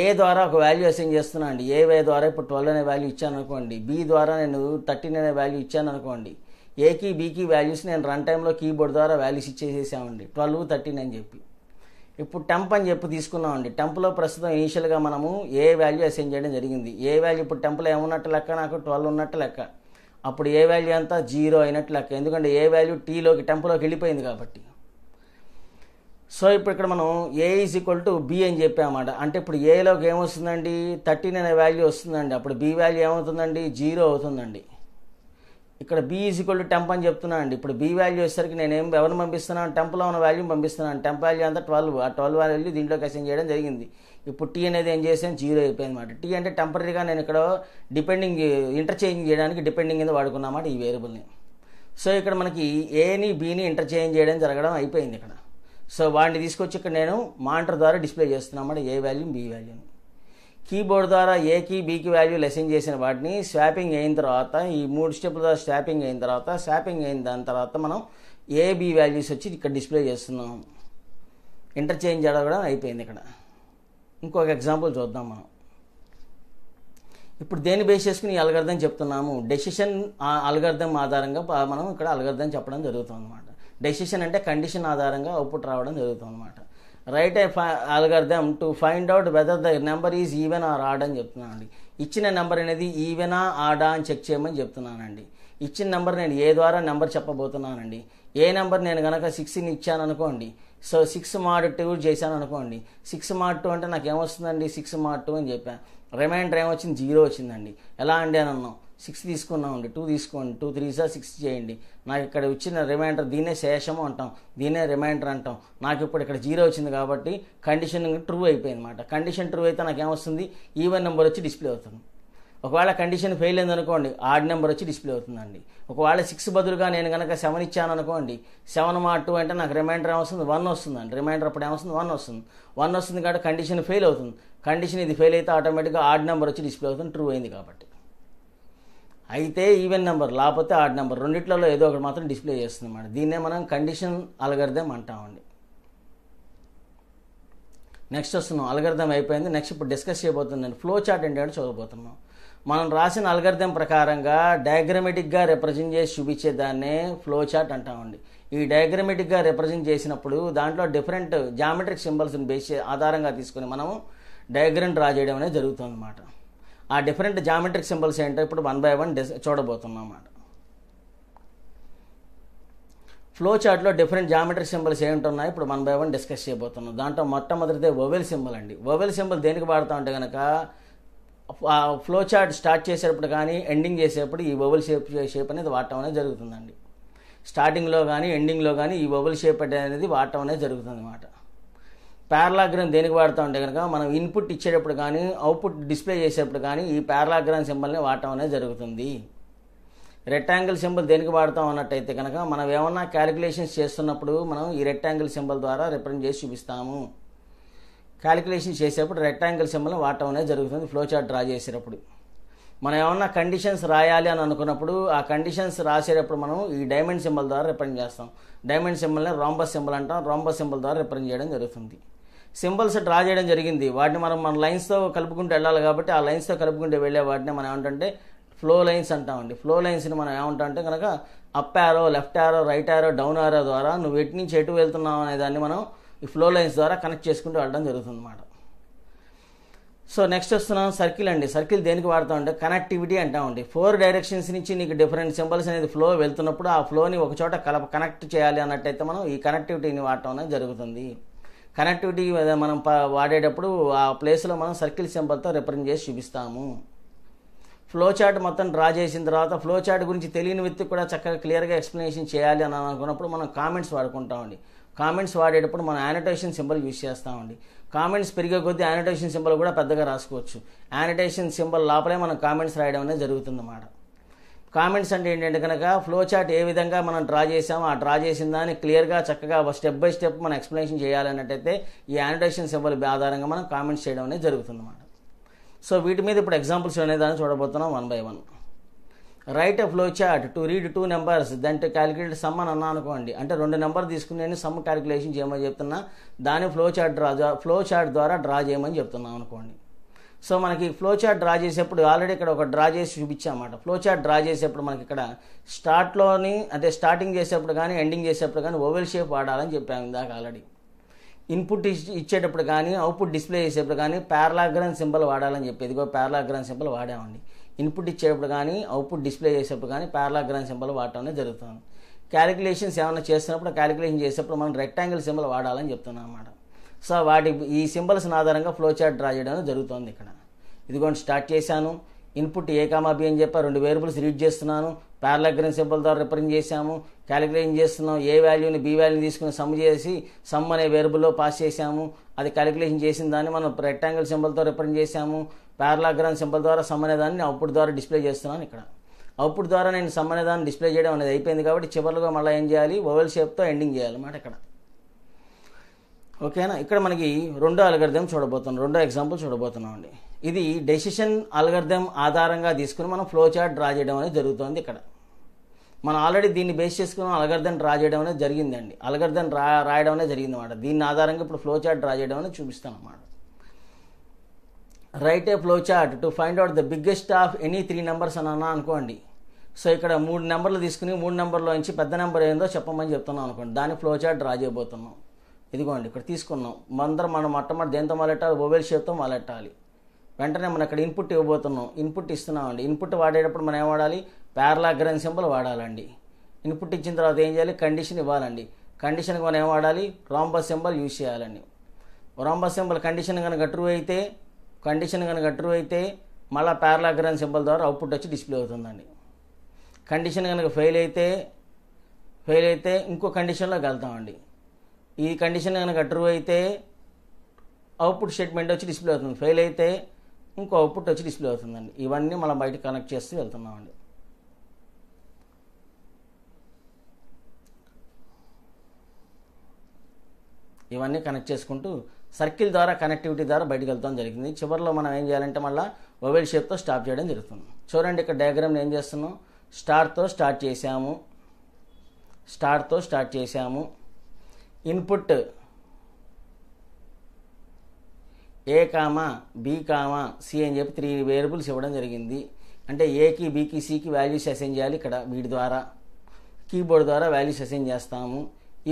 ఏ ద్వారా ఒక వాల్యూ అసైన్ చేస్తున్నా అండి ఏ వే ద్వారా ఇప్పుడు ట్వెల్వ్ అనే వాల్యూ ఇచ్చాను అనుకోండి బి ద్వారా నేను థర్టీన్ అనే వాల్యూ ఇచ్చాను అనుకోండి ఏకి బీకి వాల్యూస్ నేను రన్ టైంలో కీబోర్డ్ ద్వారా వాల్యూస్ ఇచ్చేసేసామండి ట్వెల్వ్ థర్టీన్ అని చెప్పి ఇప్పుడు టెంప్ అని చెప్పి తీసుకున్నామండి టెంప్లో ప్రస్తుతం ఇనిషియల్గా మనము ఏ వాల్యూ అసైన్ చేయడం జరిగింది ఏ వాల్యూ ఇప్పుడు టెంప్లో ఏమున్నట్టు లెక్క నాకు ట్వెల్వ్ ఉన్నట్టు లెక్క అప్పుడు ఏ వాల్యూ అంతా జీరో అయినట్టు లెక్క ఎందుకంటే ఏ వాల్యూ టీలోకి టెంప్లోకి వెళ్ళిపోయింది కాబట్టి సో ఇప్పుడు ఇక్కడ మనం A is equal to B అని అనమాట అంటే ఇప్పుడు ఏలోకి ఏమొస్తుందండి థర్టీన్ అనే వాల్యూ వస్తుందండి అప్పుడు బి వాల్యూ ఏమవుతుందండి జీరో అవుతుందండి ఇక్కడ B is equal to temp అని చెప్తున్నా అండి ఇప్పుడు బి వాల్యూ వచ్చేసరికి నేను ఏం ఎవరిని పంపిస్తున్నాను టెంప్లో ఉన్న వాల్యూ పంపిస్తున్నాను టెంప్ వాల్యూ అంతా ట్వెల్వ్ ఆ ట్వెల్వ్ వాల్యూ దీంట్లోకి అసైన్ చేయడం జరిగింది ఇప్పుడు టీ అనేది ఏం చేసాను జీరో అయిపోయింది అనమాట టీ అంటే టెంపరీగా నేను ఇక్కడ డిపెండింగ్ ఇంటర్చేంజ్ చేయడానికి డిపెండింగ్ కింద వాడుకున్నామాట ఈ వేరియబుల్ని సో ఇక్కడ మనకి ఏని బీని ఇంటర్చేంజ్ చేయడం జరగడం అయిపోయింది ఇక్కడ సో వాడిని తీసుకొచ్చి ఇక్కడ నేను మానిటర్ ద్వారా డిస్ప్లే చేస్తున్నామాట ఏ వాల్యూని బి వాల్యూని కీబోర్డ్ ద్వారా ఏకి బీకి వాల్యూ లెసింగ్ చేసిన వాటిని స్వాపింగ్ అయిన తర్వాత ఈ మూడు స్టెప్ల ద్వారా స్వాపింగ్ అయిన తర్వాత స్వాపింగ్ అయిన దాని తర్వాత మనం ఏ బి వాల్యూస్ వచ్చి ఇక్కడ డిస్ప్లే చేస్తున్నాం ఇంటర్చేంజ్ అడగడం అయిపోయింది ఇక్కడ ఇంకొక ఎగ్జాంపుల్ చూద్దాం మనం ఇప్పుడు దేని బేస్ చేసుకుని అల్గర్థం చెప్తున్నాము డెసిషన్ అల్గర్థం ఆధారంగా మనం ఇక్కడ అల్గర్థం చెప్పడం జరుగుతుంది అన్నమాట డెసిషన్ అంటే కండిషన్ ఆధారంగా అవుట్పుట్ రావడం జరుగుతుంది అనమాట write a algorithm to find out whether the number is even or odd అని చెప్తున్నానండి ఇచ్చిన నెంబర్ అనేది ఈవెనా ఆడా అని చెక్ చేయమని చెప్తున్నానండి ఇచ్చిన నెంబర్ నేను ఏ ద్వారా నెంబర్ చెప్పబోతున్నానండి ఏ నెంబర్ నేను కనుక సిక్స్ని ఇచ్చాను అనుకోండి సో సిక్స్ మాడ్ టూ చేశాను అనుకోండి సిక్స్ మాడ్ టూ అంటే నాకు ఏమొస్తుందండి సిక్స్ మాడ్ టూ అని చెప్పాను రిమైండర్ ఏమొచ్చింది జీరో వచ్చిందండి ఎలా అండి అని అన్నాం సిక్స్ తీసుకున్నామండి టూ తీసుకోండి టూ త్రీసా సిక్స్ చేయండి నాకు ఇక్కడ వచ్చిన రిమైండర్ దీనే శేషము అంటాం దీనే రిమైండర్ అంటాం నాకు ఇప్పుడు ఇక్కడ జీరో వచ్చింది కాబట్టి కండిషన్ ట్రూ అయిపోయింది అనమాట కండిషన్ ట్రూ అయితే నాకు ఏమొస్తుంది ఈవెన్ నెంబర్ వచ్చి డిస్ప్లే అవుతుంది ఒకవేళ కండిషన్ ఫెయిల్ అయింది అనుకోండి ఆడ్ నెంబర్ వచ్చి డిస్ప్లే అవుతుందండి ఒకవేళ సిక్స్ బదులుగా నేను కనుక సెవెన్ ఇచ్చాను అనుకోండి సెవెన్ మా టూ అంటే నాకు రిమైండర్ ఏమొస్తుంది వన్ వస్తుందండి రిమైండర్ అప్పుడు ఏమొస్తుంది వన్ వస్తుంది వన్ వస్తుంది కాబట్టి కండిషన్ ఫెయిల్ అవుతుంది కండిషన్ ఇది ఫెయిల్ అయితే ఆటోమేటిక్గా ఆడ్ నెంబర్ వచ్చి డిస్ప్లే అవుతుంది ట్రూ అయింది కాబట్టి అయితే ఈవెన్ నెంబర్ లేకపోతే ఆడ్ నెంబర్ రెండిట్లలో ఏదో ఒకటి మాత్రం డిస్ప్లే చేస్తుంది మేడం దీన్నే మనం కండిషన్ అలగర్దం అంటామండి నెక్స్ట్ వస్తున్నాం అలగర్దం అయిపోయింది నెక్స్ట్ ఇప్పుడు డిస్కస్ చేయబోతున్నాను ఫ్లో చార్ట్ ఏంటంటే చదవబోతున్నాం మనం రాసిన అల్గర్థం ప్రకారంగా డయాగ్రమెటిక్గా రిప్రజెంట్ చేసి దాన్నే ఫ్లో చార్ట్ అంటామండి ఈ డయాగ్రమెటిక్గా రిప్రజెంట్ చేసినప్పుడు దాంట్లో డిఫరెంట్ జామెట్రిక్ సింబల్స్ని బేస్ ఆధారంగా తీసుకొని మనము డయాగ్రామ్ డ్రా చేయడం అనేది అన్నమాట ఆ డిఫరెంట్ జామెట్రిక్ సింబల్స్ ఏంటో ఇప్పుడు వన్ బై వన్ డిస్ చూడబోతున్నాం అన్నమాట ఫ్లో చార్ట్లో డిఫరెంట్ జామెట్రిక్ సింబల్స్ ఏంటున్నాయి ఇప్పుడు వన్ బై వన్ డిస్కస్ చేయబోతున్నాం దాంట్లో మొట్టమొదటిదే ఓవెల్ సింబల్ అండి ఓవెల్ సింబల్ దేనికి వాడుతూ ఉంటే కనుక ఫ్లో చార్ట్ స్టార్ట్ చేసేటప్పుడు కానీ ఎండింగ్ చేసేటప్పుడు ఈ ఓవెల్ షేప్ షేప్ అనేది వాడటం అనేది జరుగుతుందండి స్టార్టింగ్లో కానీ ఎండింగ్లో కానీ ఈ ఓవెల్ షేప్ అనేది వాడటం అనేది జరుగుతుంది అన్నమాట పారలాగ్రామ్ దేనికి వాడుతూ ఉంటే కనుక మనం ఇన్పుట్ ఇచ్చేటప్పుడు కానీ అవుట్పుట్ డిస్ప్లే చేసేటప్పుడు కానీ ఈ పారలాగ్రామ్ సింబల్ని వాడటం అనేది జరుగుతుంది రెక్టాంగిల్ సింబల్ దేనికి వాడతాం అన్నట్టయితే కనుక మనం ఏమన్నా క్యాలిక్యులేషన్స్ చేస్తున్నప్పుడు మనం ఈ రెక్టాంగిల్ సింబల్ ద్వారా రిప్రజెంట్ చేసి చూపిస్తాము క్యాలిక్యులేషన్ చేసేటప్పుడు రెక్టాంగిల్ సింబల్ని వాడటం అనేది జరుగుతుంది ఫ్లో చార్ట్ డ్రా చేసేటప్పుడు మనం ఏమన్నా కండిషన్స్ రాయాలి అని అనుకున్నప్పుడు ఆ కండిషన్స్ రాసేటప్పుడు మనం ఈ డైమండ్ సింబల్ ద్వారా రిప్రజెంట్ చేస్తాం డైమండ్ సింబల్ని రాంబస్ సింబల్ అంటాం రాంబస్ సింబల్ ద్వారా రిప్రజెంట్ చేయడం జరుగుతుంది సింబల్స్ డ్రా చేయడం జరిగింది వాటిని మనం మన లైన్స్తో కలుపుకుంటూ వెళ్ళాలి కాబట్టి ఆ లైన్స్తో కలుపుకుంటూ వెళ్ళే వాటిని మనం ఏమంటే ఫ్లో లైన్స్ అంటామండి ఫ్లో లైన్స్ని మనం ఏమంటామంటే కనుక up arrow left arrow right arrow down arrow ద్వారా నువ్వు ఎటు నుంచి ఎటు వెళ్తున్నావు అనే దాన్ని మనం ఈ ఫ్లో లైన్స్ ద్వారా కనెక్ట్ చేసుకుంటూ వెళ్ళడం జరుగుతుంది అన్నమాట సో నెక్స్ట్ వస్తున్నాం సర్కిల్ అండి సర్కిల్ దేనికి వాడతామంటే కనెక్టివిటీ అంటామండి ఫోర్ డైరెక్షన్స్ నుంచి నీకు డిఫరెంట్ సింబల్స్ అనేది ఫ్లో వెళ్తున్నప్పుడు ఆ ఫ్లోని చోట కలప కనెక్ట్ చేయాలి అన్నట్టయితే మనం ఈ కనెక్టివిటీని వాడటం అనేది జరుగుతుంది కనెక్టివిటీ మనం వాడేటప్పుడు ఆ ప్లేస్లో మనం సర్కిల్ సింబల్తో రిప్రజెంట్ చేసి చూపిస్తాము ఫ్లో చార్ట్ మొత్తం డ్రా చేసిన తర్వాత ఫ్లో చార్ట్ గురించి తెలియని వ్యక్తికి కూడా చక్కగా క్లియర్గా ఎక్స్ప్లెనేషన్ చేయాలి అని అనుకున్నప్పుడు మనం కామెంట్స్ వాడుకుంటామండి కామెంట్స్ వాడేటప్పుడు మనం యానిటేషన్ సింబల్ యూజ్ చేస్తామండి కామెంట్స్ పెరిగే కొద్దీ యానిటేషన్ సింబల్ కూడా పెద్దగా రాసుకోవచ్చు యానిటేషన్ సింబల్ లోపలే మనం కామెంట్స్ రాయడం అనేది జరుగుతుందన్నమాట కామెంట్స్ అంటే ఏంటంటే కనుక ఫ్లో చార్ట్ ఏ విధంగా మనం డ్రా చేసామో ఆ డ్రా చేసిన దాన్ని క్లియర్గా చక్కగా స్టెప్ బై స్టెప్ మనం ఎక్స్ప్లెనేషన్ చేయాలన్నట్టయితే ఈ యానిటేషన్ సింబల్ ఆధారంగా మనం కామెంట్స్ చేయడం అనేది జరుగుతుందన్నమాట సో వీటి మీద ఇప్పుడు ఎగ్జాంపుల్స్ అనేదాన్ని చూడబోతున్నాం one by one write a flow chart to read two numbers దాని టు క్యాలిక్యులేట్ సమ్ అని అన్నా అనుకోండి అంటే రెండు నెంబర్ తీసుకుని నేను సమ్ క్యాలిక్యులేషన్ చేయమని చెప్తున్నా దాన్ని flow chart draw flow chart ద్వారా డ్రా చేయమని చెప్తున్నాం అనుకోండి సో మనకి ఫ్లో చార్ట్ డ్రా చేసేప్పుడు ఆల్రెడీ ఇక్కడ ఒక డ్రా చేసి చూపించామన్నమాట ఫ్లో చార్ట్ డ్రా చేసేప్పుడు మనకి ఇక్కడ స్టార్ట్లోని అంటే స్టార్టింగ్ చేసేప్పుడు కానీ ఎండింగ్ చేసేప్పుడు కానీ ఓవెల్ షేప్ వాడాలని చెప్పాము ఇందాక ఆల్రెడీ ఇన్పుట్ ఇచ్చేటప్పుడు కానీ అవుట్పుట్ డిస్ప్లే చేసేప్పుడు కానీ పారాగ్రామ్ సింబల్ వాడాలని చెప్పి ఇదిగో పారాగ్రామ్ సింబల్ వాడామండి ఇన్పుట్ ఇచ్చేటప్పుడు కానీ అవుట్పుట్ డిస్ప్లే చేసేప్పుడు కానీ పారాగ్రామ్ సింబల్ వాడటం జరుగుతుంది క్యాలిక్యులేషన్స్ ఏమైనా చేస్తున్నప్పుడు క్యాలిక్యులేషన్ చేసేప్పుడు మనం రెక్టాంగిల్ సింబల్ వాడాలని చెప్తున్నాం అన్నమాట సో వాటి ఈ సింబల్స్ ఆధారంగా ఫ్లో చార్ట్ డ్రా చేయడం జరుగుతుంది ఇక్కడ ఇదిగోండి స్టార్ట్ చేశాను ఇన్పుట్ ఏ కామా బి అని చెప్పి రెండు వేరియబుల్స్ రీడ్ చేస్తున్నాను పారాగ్రమ్ సింబల్ ద్వారా రిప్రజెంట్ చేశాము క్యాలిక్యులేషన్ చేస్తున్నాం ఏ వాల్యూని బి వాల్యూని తీసుకుని సమ్ చేసి సమ్ అనే వేరియబుల్లో పాస్ చేశాము అది క్యాలిక్యులేషన్ చేసిన దాన్ని మనం రెక్టాంగిల్ సింబల్తో రిప్రజెంట్ చేశాము పారాగ్రామ్ సింబల్ ద్వారా సమ్ అనే దాన్ని అవుట్పుట్ ద్వారా డిస్ప్లే చేస్తున్నాను ఇక్కడ అవుట్పుట్ ద్వారా నేను సమ్ అనే దాన్ని డిస్ప్లే చేయడం అనేది అయిపోయింది కాబట్టి చివరిలో మళ్ళీ ఏం చేయాలి ఓవెల్ షేప్తో ఎండింగ్ చేయాలన్నమాట ఇక్కడ ఓకేనా ఇక్కడ మనకి రెండో అల్గర్థం చూడబోతున్నాం రెండో ఎగ్జాంపుల్ చూడబోతున్నాం అండి ఇది డెసిషన్ అల్గర్థం ఆధారంగా తీసుకుని మనం ఫ్లో చార్ట్ డ్రా చేయడం అనేది జరుగుతుంది ఇక్కడ మనం ఆల్రెడీ దీన్ని బేస్ చేసుకుని అలగర్థం డ్రా చేయడం అనేది జరిగిందండి అలగర్థం రా రాయడం అనేది జరిగింది అనమాట దీన్ని ఆధారంగా ఇప్పుడు ఫ్లో చార్ట్ డ్రా చేయడం అనేది చూపిస్తాను అనమాట write a flow chart to find out the biggest of any three numbers అని అన్నా అనుకోండి సో ఇక్కడ మూడు నెంబర్లు తీసుకుని మూడు నెంబర్లో నుంచి పెద్ద నెంబర్ ఏందో చెప్పమని చెప్తున్నాం అనుకోండి దాన్ని ఫ్లో చార్ట్ డ్రా చేయబోతున్నాం ఇదిగోండి ఇక్కడ తీసుకున్నాం మందరం మనం మొట్టమొదటి దేంతో మొదలెట్టాలి ఓవెల్ షేప్తో మొదలెట్టాలి వెంటనే మనం ఇక్కడ ఇన్పుట్ ఇవ్వబోతున్నాం ఇన్పుట్ ఇస్తున్నామండి ఇన్పుట్ వాడేటప్పుడు మనం ఏం వాడాలి ప్యారలాగ్రన్ సింబల్ వాడాలండి ఇన్పుట్ ఇచ్చిన తర్వాత ఏం చేయాలి కండిషన్ ఇవ్వాలండి కండిషన్కి మనం ఏం వాడాలి రాంబస్ సింబల్ యూజ్ చేయాలండి రాంబస్ సింబల్ కండిషన్ కనుక ట్రూ అయితే కండిషన్ కనుక ట్రూ అయితే మళ్ళీ ప్యారలాగ్రాన్ సింబల్ ద్వారా అవుట్పుట్ వచ్చి డిస్ప్లే అవుతుందండి కండిషన్ కనుక ఫెయిల్ అయితే ఫెయిల్ అయితే ఇంకో కండిషన్లోకి వెళ్తామండి ఈ కండిషన్ కనుక ట్రూ అయితే అవుట్పుట్ స్టేట్మెంట్ వచ్చి డిస్ప్లే అవుతుంది ఫెయిల్ అయితే ఇంకో అవుట్పుట్ వచ్చి డిస్ప్లే అవుతుందండి ఇవన్నీ మనం బయట కనెక్ట్ చేస్తూ వెళ్తున్నామండి ఇవన్నీ కనెక్ట్ చేసుకుంటూ సర్కిల్ ద్వారా కనెక్టివిటీ ద్వారా బయటకు వెళ్తాం జరిగింది చివరిలో మనం ఏం చేయాలంటే మళ్ళీ మొబైల్ షేప్తో స్టాప్ చేయడం జరుగుతుంది చూడండి ఇక్కడ డయాగ్రామ్ ఏం చేస్తున్నాం స్టార్తో స్టార్ట్ చేసాము స్టార్తో స్టార్ట్ చేసాము input A comma B comma C అని చెప్పి త్రీ వేరియబుల్స్ ఇవ్వడం జరిగింది అంటే ఏకి బీకి సికి వాల్యూస్ అసైన్ చేయాలి ఇక్కడ వీటి ద్వారా కీబోర్డ్ ద్వారా వాల్యూస్ అసైన్ చేస్తాము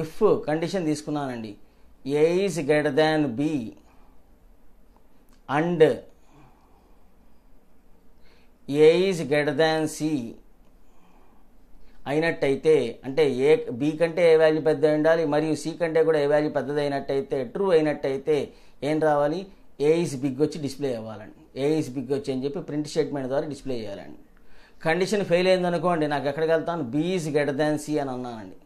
ఇఫ్ కండిషన్ తీసుకున్నానండి A is greater than B and A is greater than C అయినట్టయితే అంటే ఏ బీ కంటే ఏ వాల్యూ పెద్ద ఉండాలి మరియు సి కంటే కూడా ఏ వాల్యూ అయినట్టయితే ట్రూ అయినట్టయితే ఏం రావాలి ఏ ఈజ్ బిగ్ వచ్చి డిస్ప్లే అవ్వాలండి ఏ ఈజ్ బిగ్ వచ్చి అని చెప్పి ప్రింట్ స్టేట్మెంట్ ద్వారా డిస్ప్లే చేయాలండి కండిషన్ ఫెయిల్ అయిందనుకోండి నాకు ఎక్కడికి వెళ్తాను B is greater than C అని అన్నానండి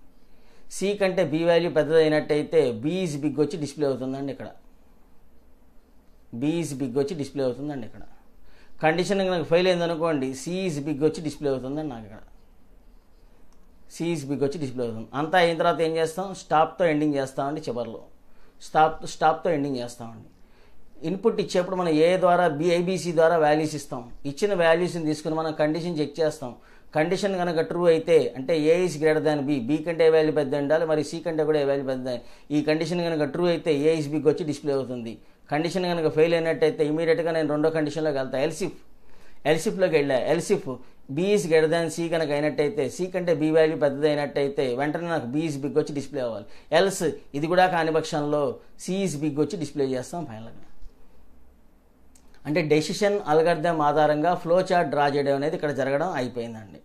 సి కంటే బి వాల్యూ పెద్దది బి ఈజ్ బిగ్ వచ్చి డిస్ప్లే అవుతుందండి ఇక్కడ బి ఈజ్ బిగ్ వచ్చి డిస్ప్లే అవుతుందండి ఇక్కడ కండిషన్ నాకు ఫెయిల్ అయిందనుకోండి సి ఈజ్ బిగ్ వచ్చి డిస్ప్లే అవుతుందండి నాకు ఇక్కడ సిఈసిబికి వచ్చి డిస్ప్లే అవుతుంది అంతా అయిన తర్వాత ఏం చేస్తాం స్టాప్తో ఎండింగ్ చేస్తామండి చివరిలో స్టాప్ స్టాప్తో ఎండింగ్ చేస్తామండి ఇన్పుట్ ఇచ్చేప్పుడు మనం ఏ ద్వారా బిఐబిసి ద్వారా వాల్యూస్ ఇస్తాం ఇచ్చిన వాల్యూస్ని తీసుకుని మనం కండిషన్ చెక్ చేస్తాం కండిషన్ కనుక ట్రూ అయితే అంటే A is greater than B B కంటే ఏ వాల్యూ పెద్ద ఉండాలి మరి సి కంటే కూడా ఏ వాల్యూ పెద్ద ఈ కండిషన్ కనుక ట్రూ అయితే ఏ ఈస్ బికి వచ్చి డిస్ప్లే అవుతుంది కండిషన్ కనుక ఫెయిల్ అయినట్టయితే ఇమీడియట్గా నేను రెండో కండిషన్లోకి వెళ్తాను ఎల్సిఫ్ ఎల్సిఫ్లోకి వెళ్ళా else if B is greater than C కనుక అయినట్టయితే సి కంటే బీ వాల్యూ పెద్దది అయినట్టయితే వెంటనే నాకు బీఈస్ బిగ్ వచ్చి డిస్ప్లే అవ్వాలి ఎల్స్ ఇది కూడా కాని పక్షంలో సిఈస్ బిగ్ వచ్చి డిస్ప్లే చేస్తాం ఫైనల్గా అంటే డెసిషన్ అల్గర్థం ఆధారంగా ఫ్లో చార్ట్ డ్రా చేయడం అనేది ఇక్కడ జరగడం అయిపోయిందండి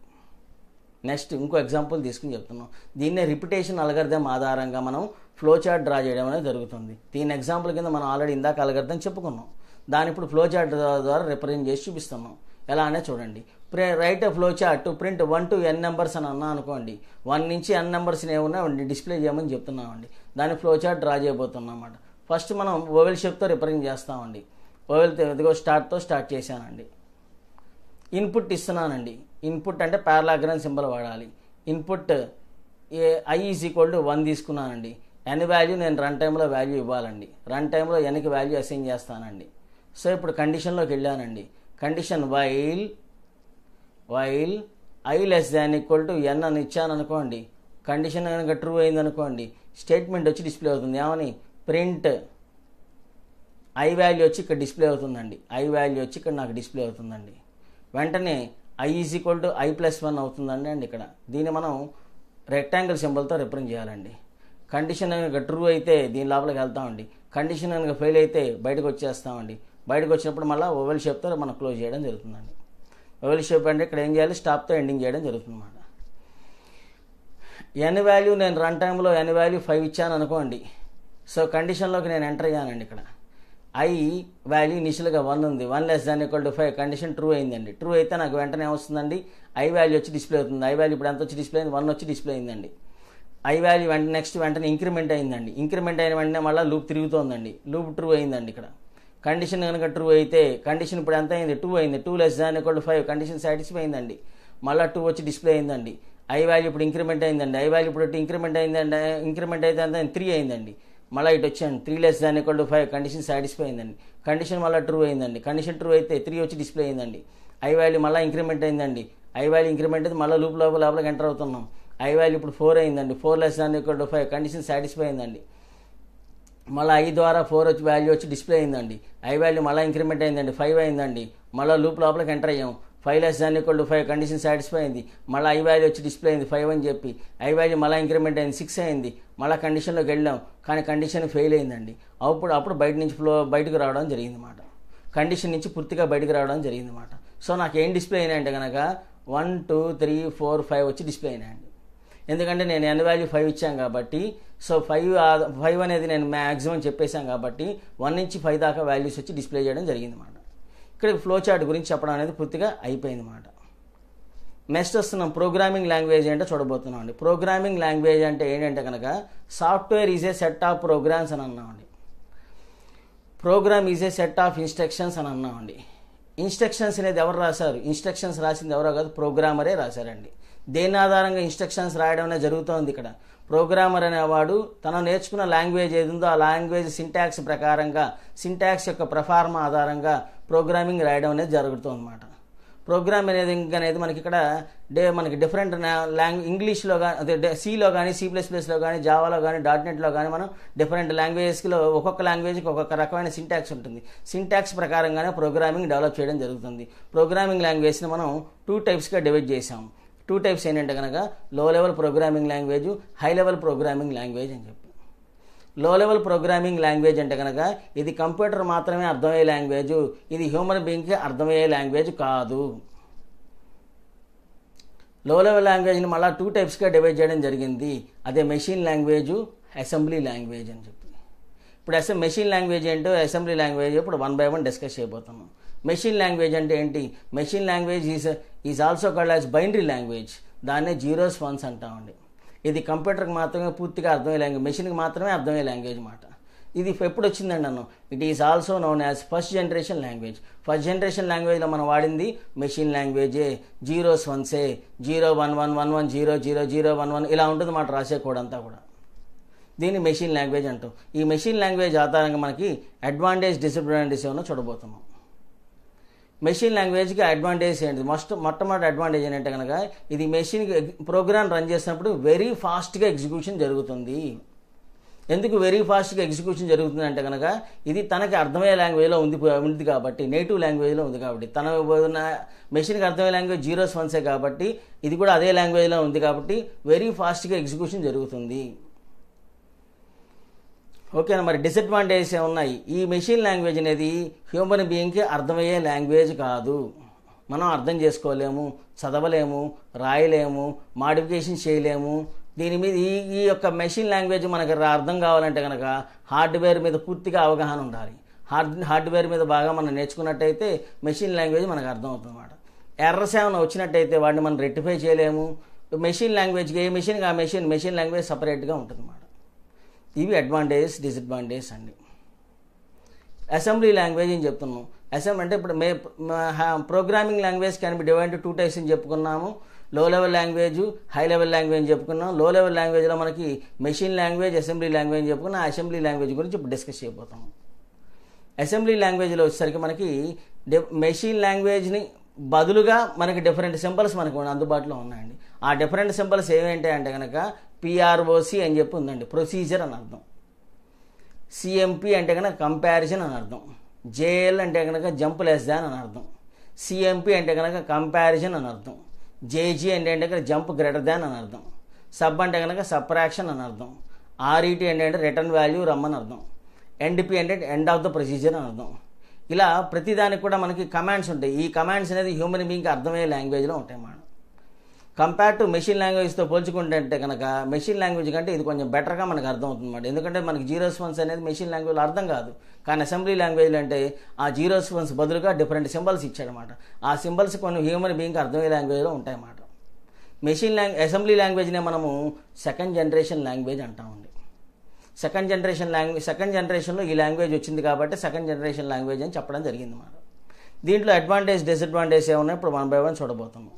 నెక్స్ట్ ఇంకో ఎగ్జాంపుల్ తీసుకుని చెప్తున్నాం దీన్నే రిపిటేషన్ అలగర్థం ఆధారంగా మనం ఫ్లో చార్ట్ డ్రా చేయడం అనేది జరుగుతుంది దీని ఎగ్జాంపుల్ కింద మనం ఆల్రెడీ ఇందాక అలగర్థం చెప్పుకున్నాం దాని ఇప్పుడు ఫ్లో చార్ట్ ద్వారా రిప్రజెంట్ చేసి చూపిస్తున్నాం ఎలానే చూడండి ప్రే write flow chart print one to N numbers అని అన్నా అనుకోండి వన్ నుంచి ఎన్ నెంబర్స్ని ఏమన్నా డిస్ప్లే చేయమని చెప్తున్నామండి దాని ఫ్లో చార్ట్ డ్రా చేయబోతున్నాం ఫస్ట్ మనం ఓవెల్ షేప్తో రిపరింగ్ చేస్తామండి ఓవెల్ ఇదిగో స్టార్ట్తో స్టార్ట్ చేశానండి ఇన్పుట్ ఇస్తున్నానండి ఇన్పుట్ అంటే పారలాగ్రామ్ సింబల్ వాడాలి input A I is equal to one తీసుకున్నానండి ఎన్ వాల్యూ నేను రన్ టైంలో వాల్యూ ఇవ్వాలండి రన్ టైంలో ఎన్కి వాల్యూ అసైన్ చేస్తానండి సో ఇప్పుడు కండిషన్లోకి వెళ్ళానండి condition while while I less than equal to N అని ఇచ్చాను అనుకోండి కండిషన్ కనుక ట్రూ అయింది అనుకోండి స్టేట్మెంట్ వచ్చి డిస్ప్లే అవుతుంది ఏమని ప్రింట్ ఐ వాల్యూ వచ్చి ఇక్కడ డిస్ప్లే అవుతుందండి ఐ వాల్యూ వచ్చి ఇక్కడ నాకు డిస్ప్లే అవుతుందండి వెంటనే i is equal to i plus one అవుతుందండి అండి ఇక్కడ దీన్ని మనం రెక్టాంగిల్ సింబల్తో రిప్రజెంట్ చేయాలండి కండిషన్ కనుక ట్రూ అయితే దీని లోపలికి వెళ్తామండి కండిషన్ కనుక ఫెయిల్ అయితే బయటకు వచ్చేస్తామండి బయటకు వచ్చినప్పుడు మళ్ళీ ఓవెల్ షేప్తో మనం క్లోజ్ చేయడం జరుగుతుందండి ఓవెల్ షేప్ అంటే ఇక్కడ ఏం చేయాలి స్టాప్తో ఎండింగ్ చేయడం జరుగుతుందన్నమాట ఎన్ వాల్యూ నేను రన్ టైంలో ఎన్ వాల్యూ ఫైవ్ ఇచ్చాను అనుకోండి సో కండిషన్లోకి నేను ఎంటర్ అయ్యానండి ఇక్కడ ఐ వాల్యూ ఇనిషియల్గా వన్ ఉంది one less than equal to five condition true అయిందండి ట్రూ అయితే నాకు వెంటనే వస్తుందండి ఐ వాల్యూ వచ్చి డిస్ప్లే అవుతుంది ఐ వాల్యూ ఇప్పుడు ఎంత వచ్చి డిస్ప్లే అయింది వన్ వచ్చి డిస్ప్లే అయిందండి ఐ వాల్యూ వెంట నెక్స్ట్ వెంటనే ఇంక్రిమెంట్ అయిందండి ఇంక్రిమెంట్ అయిన వెంటనే మళ్ళీ లూప్ తిరుగుతోందండి లూప్ ట్రూ అయిందండి ఇక్కడ కండిషన్ కనుక ట్రూ అయితే కండిషన్ ఇప్పుడు ఎంత అయింది టూ అయింది two less than equal to five condition satisfy అయిందండి మళ్ళీ టూ వచ్చి డిస్ప్లే అయిందండి ఐ వాల్యూ ఇప్పుడు ఇంక్రిమెంట్ అయిందండి ఐ వాల్యూ ఇప్పుడు ఇంక్రిమెంట్ అయిందండి ఇంక్రిమెంట్ అయితే అంత త్రీ అయిందండి మళ్ళీ ఇటు వచ్చాను three less than equal to five condition satisfy అయిందండి కండిషన్ మళ్ళీ ట్రూ అయిందండి కండిషన్ ట్రూ అయితే త్రీ వచ్చి డిస్ప్లే అయిందండి ఐ వాల్యూ మళ్ళీ ఇంక్రిమెంట్ అయిందండి ఐ వాల్యూ ఇంక్రిమెంట్ అయితే మళ్ళీ లూప్ లోపల లోపలకి ఎంటర్ అవుతున్నాం ఐ వాల్యూ ఇప్పుడు ఫోర్ అయిందండి four less than equal to five condition satisfy అయిందండి మళ్ళీ ఐ ద్వారా ఫోర్ వచ్చి వాల్యూ వచ్చి డిస్ప్లే అయిందండి ఐ వాల్యూ మళ్ళీ ఇంక్రిమెంట్ అయిందండి ఫైవ్ అయిందండి మళ్ళీ లూప్ లోపలికి ఎంటర్ అయ్యాం ఫైవ్ లెస్ దాన్ని కొడు ఫైవ్ కండిషన్ సాటిస్ఫై అయింది మళ్ళీ ఐ వాల్యూ వచ్చి డిస్ప్లే అయింది ఫైవ్ అని చెప్పి ఐ వాల్యూ మళ్ళీ ఇంక్రిమెంట్ అయింది సిక్స్ అయింది మళ్ళీ కండిషన్లోకి వెళ్ళాం కానీ కండిషన్ ఫెయిల్ అయిందండి అప్పుడు అప్పుడు బయట నుంచి ఫ్లో బయటకు రావడం జరిగింది అన్నమాట కండిషన్ నుంచి పూర్తిగా బయటకు రావడం జరిగింది మాట సో నాకు ఏం డిస్ప్లే అంటే కనుక one two three four five వచ్చి డిస్ప్లే అయినాయండి ఎందుకంటే నేను ఎన్ వాల్యూ ఫైవ్ ఇచ్చాను కాబట్టి సో ఫైవ్ ఫైవ్ అనేది నేను మ్యాక్సిమం చెప్పేశాను కాబట్టి వన్ నుంచి ఫైవ్ దాకా వాల్యూస్ వచ్చి డిస్ప్లే చేయడం జరిగింది అనమాట ఇక్కడ ఫ్లో చార్ట్ గురించి చెప్పడం అనేది పూర్తిగా అయిపోయింది అన్నమాట నెక్స్ట్ వస్తున్నాం ప్రోగ్రామింగ్ లాంగ్వేజ్ అంటే చూడబోతున్నాం అండి ప్రోగ్రామింగ్ లాంగ్వేజ్ అంటే ఏంటంటే కనుక software is a set of programs అని అన్నామండి program is a set of instructions అని అన్నామండి ఇన్స్ట్రక్షన్స్ అనేది ఎవరు రాశారు ఇన్స్ట్రక్షన్స్ రాసింది ఎవరో కాదు ప్రోగ్రామరే రాశారండి దేని ఆధారంగా ఇన్స్ట్రక్షన్స్ రాయడం అనేది జరుగుతుంది ఇక్కడ ప్రోగ్రామర్ అనేవాడు తను నేర్చుకున్న లాంగ్వేజ్ ఏది ఉందో ఆ లాంగ్వేజ్ సింటాక్స్ ప్రకారంగా సింటాక్స్ యొక్క ప్రఫార్మ ఆధారంగా ప్రోగ్రామింగ్ రాయడం అనేది జరుగుతుంది అనమాట ప్రోగ్రామ్ అనేది అనేది మనకి ఇక్కడ డే మనకి డిఫరెంట్ లాంగ్వేజ్ ఇంగ్లీష్లో కానీ అదే సిలో కానీ సి ప్లస్ ప్లస్లో కానీ జావాలో కానీ డాట్ నెట్లో కానీ మనం డిఫరెంట్ లాంగ్వేజెస్లో ఒక్కొక్క లాంగ్వేజ్కి ఒక్కొక్క రకమైన సింటాక్స్ ఉంటుంది సింటాక్స్ ప్రకారంగానే ప్రోగ్రామింగ్ డెవలప్ చేయడం జరుగుతుంది ప్రోగ్రామింగ్ లాంగ్వేజ్ని మనం టూ టైప్స్గా డివైడ్ చేసాము టూ టైప్స్ ఏంటంటే కనుక low level programming language high level programming language అని చెప్పి లో లెవెల్ ప్రోగ్రామింగ్ లాంగ్వేజ్ అంటే కనుక ఇది కంప్యూటర్ మాత్రమే అర్థమయ్యే లాంగ్వేజ్ ఇది హ్యూమన్ బీయింగ్కి అర్థమయ్యే లాంగ్వేజ్ కాదు లో లెవెల్ లాంగ్వేజ్ని మళ్ళీ టూ టైప్స్గా డివైడ్ చేయడం జరిగింది అదే మెషిన్ లాంగ్వేజ్ అసెంబ్లీ లాంగ్వేజ్ అని చెప్పి ఇప్పుడు అసెం మెషిన్ లాంగ్వేజ్ ఏంటో అసెంబ్లీ లాంగ్వేజ్ ఇప్పుడు వన్ బై వన్ డిస్కస్ చేయబోతున్నాం మెషిన్ లాంగ్వేజ్ అంటే ఏంటి machine language is is also called as binary language దాన్నే జీరోస్ వన్స్ అంటామండి ఇది కంప్యూటర్కి మాత్రమే పూర్తిగా అర్థమయ్యే లాంగ్వేజ్ మెషిన్కి మాత్రమే అర్థమయ్యే లాంగ్వేజ్ మాట ఇది ఎప్పుడు వచ్చిందండి నన్ను it is also known as first generation language first generation లాంగ్వేజ్లో మనం వాడింది మెషిన్ లాంగ్వేజే జీరోస్ వన్సే zero one one one one zero zero zero one one ఇలా ఉంటుంది మాట రాసే కోడ్ అంతా కూడా దీన్ని మెషిన్ లాంగ్వేజ్ అంటాం ఈ మెషిన్ లాంగ్వేజ్ ఆధారంగా మనకి అడ్వాంటేజ్ డిసడ్వాంటేజ్ ఏమన్నా చూడబోతున్నాం మెషిన్ లాంగ్వేజ్కి అడ్వాంటేజ్ ఏంటి మస్ట్ మొట్టమొదటి అడ్వాంటేజ్ ఏంటంటే కనుక ఇది మెషిన్కి ప్రోగ్రామ్ రన్ చేసినప్పుడు వెరీ ఫాస్ట్గా ఎగ్జిక్యూషన్ జరుగుతుంది ఎందుకు వెరీ ఫాస్ట్గా ఎగ్జిక్యూషన్ జరుగుతుంది అంటే కనుక ఇది తనకి అర్థమయ్యే లాంగ్వేజ్లో ఉంది ఉంది కాబట్టి నేటివ్ లాంగ్వేజ్లో ఉంది కాబట్టి తన మెషిన్కి అర్థమయ్యే లాంగ్వేజ్ జీరోస్ వన్సే కాబట్టి ఇది కూడా అదే లాంగ్వేజ్లో ఉంది కాబట్టి వెరీ ఫాస్ట్గా ఎగ్జిక్యూషన్ జరుగుతుంది ఓకేనా మరి డిసడ్వాంటేజెస్ ఉన్నాయి ఈ మెషిన్ లాంగ్వేజ్ అనేది హ్యూమన్ బీయింగ్కి అర్థమయ్యే లాంగ్వేజ్ కాదు మనం అర్థం చేసుకోలేము చదవలేము రాయలేము మాడిఫికేషన్ చేయలేము దీని మీద ఈ ఈ యొక్క మెషిన్ లాంగ్వేజ్ మనకి అర్థం కావాలంటే కనుక హార్డ్వేర్ మీద పూర్తిగా అవగాహన ఉండాలి హార్డ్ హార్డ్వేర్ మీద బాగా మనం నేర్చుకున్నట్టయితే మెషిన్ లాంగ్వేజ్ మనకు అర్థమవుతుంది అనమాట ఎర్రస్ ఏమైనా వచ్చినట్టయితే వాడిని మనం రెక్టిఫై చేయలేము మెషిన్ లాంగ్వేజ్కి ఏ మెషిన్ ఆ మెషిన్ మెషిన్ లాంగ్వేజ్ సపరేట్గా ఉంటుంది ఇవి అడ్వాంటేజెస్ డిసడ్వాంటేజెస్ అండి అసెంబ్లీ లాంగ్వేజ్ అని చెప్తున్నాం అసెంబ్లీ అంటే ఇప్పుడు may programming language can be divide two types అని చెప్పుకున్నాము low level language high level language అని చెప్పుకున్నాం లో లెవెల్ లాంగ్వేజ్లో మనకి మెషిన్ లాంగ్వేజ్ అసెంబ్లీ లాంగ్వేజ్ చెప్పుకున్న అసెంబ్లీ లాంగ్వేజ్ గురించి ఇప్పుడు డిస్కస్ చేయబోతాము అసెంబ్లీ లాంగ్వేజ్లో వచ్చేసరికి మనకి మెషిన్ లాంగ్వేజ్ని బదులుగా మనకి డిఫరెంట్ సింబల్స్ మనకు అందుబాటులో ఉన్నాయండి ఆ డిఫరెంట్ సింబల్స్ ఏమేంటి అంటే కనుక పిఆర్ఓసి అని చెప్పి ఉందండి ప్రొసీజర్ అని అర్థం సిఎంపి అంటే కనుక కంపారిజన్ అని అర్థం జేఎల్ అంటే కనుక జంప్ లెస్ దాన్ అని అర్థం సిఎంపి అంటే కనుక కంపారిజన్ అని అర్థం జేజీ అంటే అంటే కనుక జంప్ గ్రేటర్ దాన్ అని అర్థం సబ్ అంటే కనుక సప్రాక్షన్ అని అర్థం ఆర్ఈటీ e అంటే అంటే రిటర్న్ వాల్యూ రమ్మని అర్థం ఎన్డిపి అంటే ఎండ్ ఆఫ్ ద ప్రొసీజర్ అని అర్థం ఇలా ప్రతిదానికి కూడా మనకి కమాండ్స్ ఉంటాయి ఈ కమాండ్స్ అనేది హ్యూమన్ బీయింగ్కి అర్థమయ్యే లాంగ్వేజ్లో ఉంటాయి మనం కంపేర్ టు మెషిన్ లాంగ్వేజ్తో పోల్చుకుంటే కనుక మెషిన్ లాంగ్వేజ్ కంటే ఇది కొంచెం బెటర్గా మనకు అర్థం అవుతుందన్నమాట ఎందుకంటే మనకి జీరోస్ వన్స్ అనేది మెషిన్ లాంగ్వేజ్లో అర్థం కాదు కానీ అసెంబ్లీ లాంగ్వేజ్లు అంటే ఆ జీరోస్ వన్స్ బదులుగా డిఫరెంట్ సింబల్స్ ఇచ్చాడనమాట ఆ సింబల్స్ కొన్ని హ్యూమన్ బీయింగ్కి అర్థమయ్యే లాంగ్వేజ్లో ఉంటాయన్నమాట మెషిన్ లాంగ్ అసెంబ్లీ లాంగ్వేజ్నే మనము సెకండ్ జనరేషన్ లాంగ్వేజ్ అంటామండి సెకండ్ జనరేషన్ లాంగ్వేజ్ సెకండ్ జనరేషన్లో ఈ లాంగ్వేజ్ వచ్చింది కాబట్టి సెకండ్ జనరేషన్ లాంగ్వేజ్ అని చెప్పడం జరిగింది అన్నమాట దీంట్లో అడ్వాంటేజ్ డిసడ్వాంటేజ్ ఏమున్నాయి ఇప్పుడు వన్ బై వన్ చూడబోతున్నాం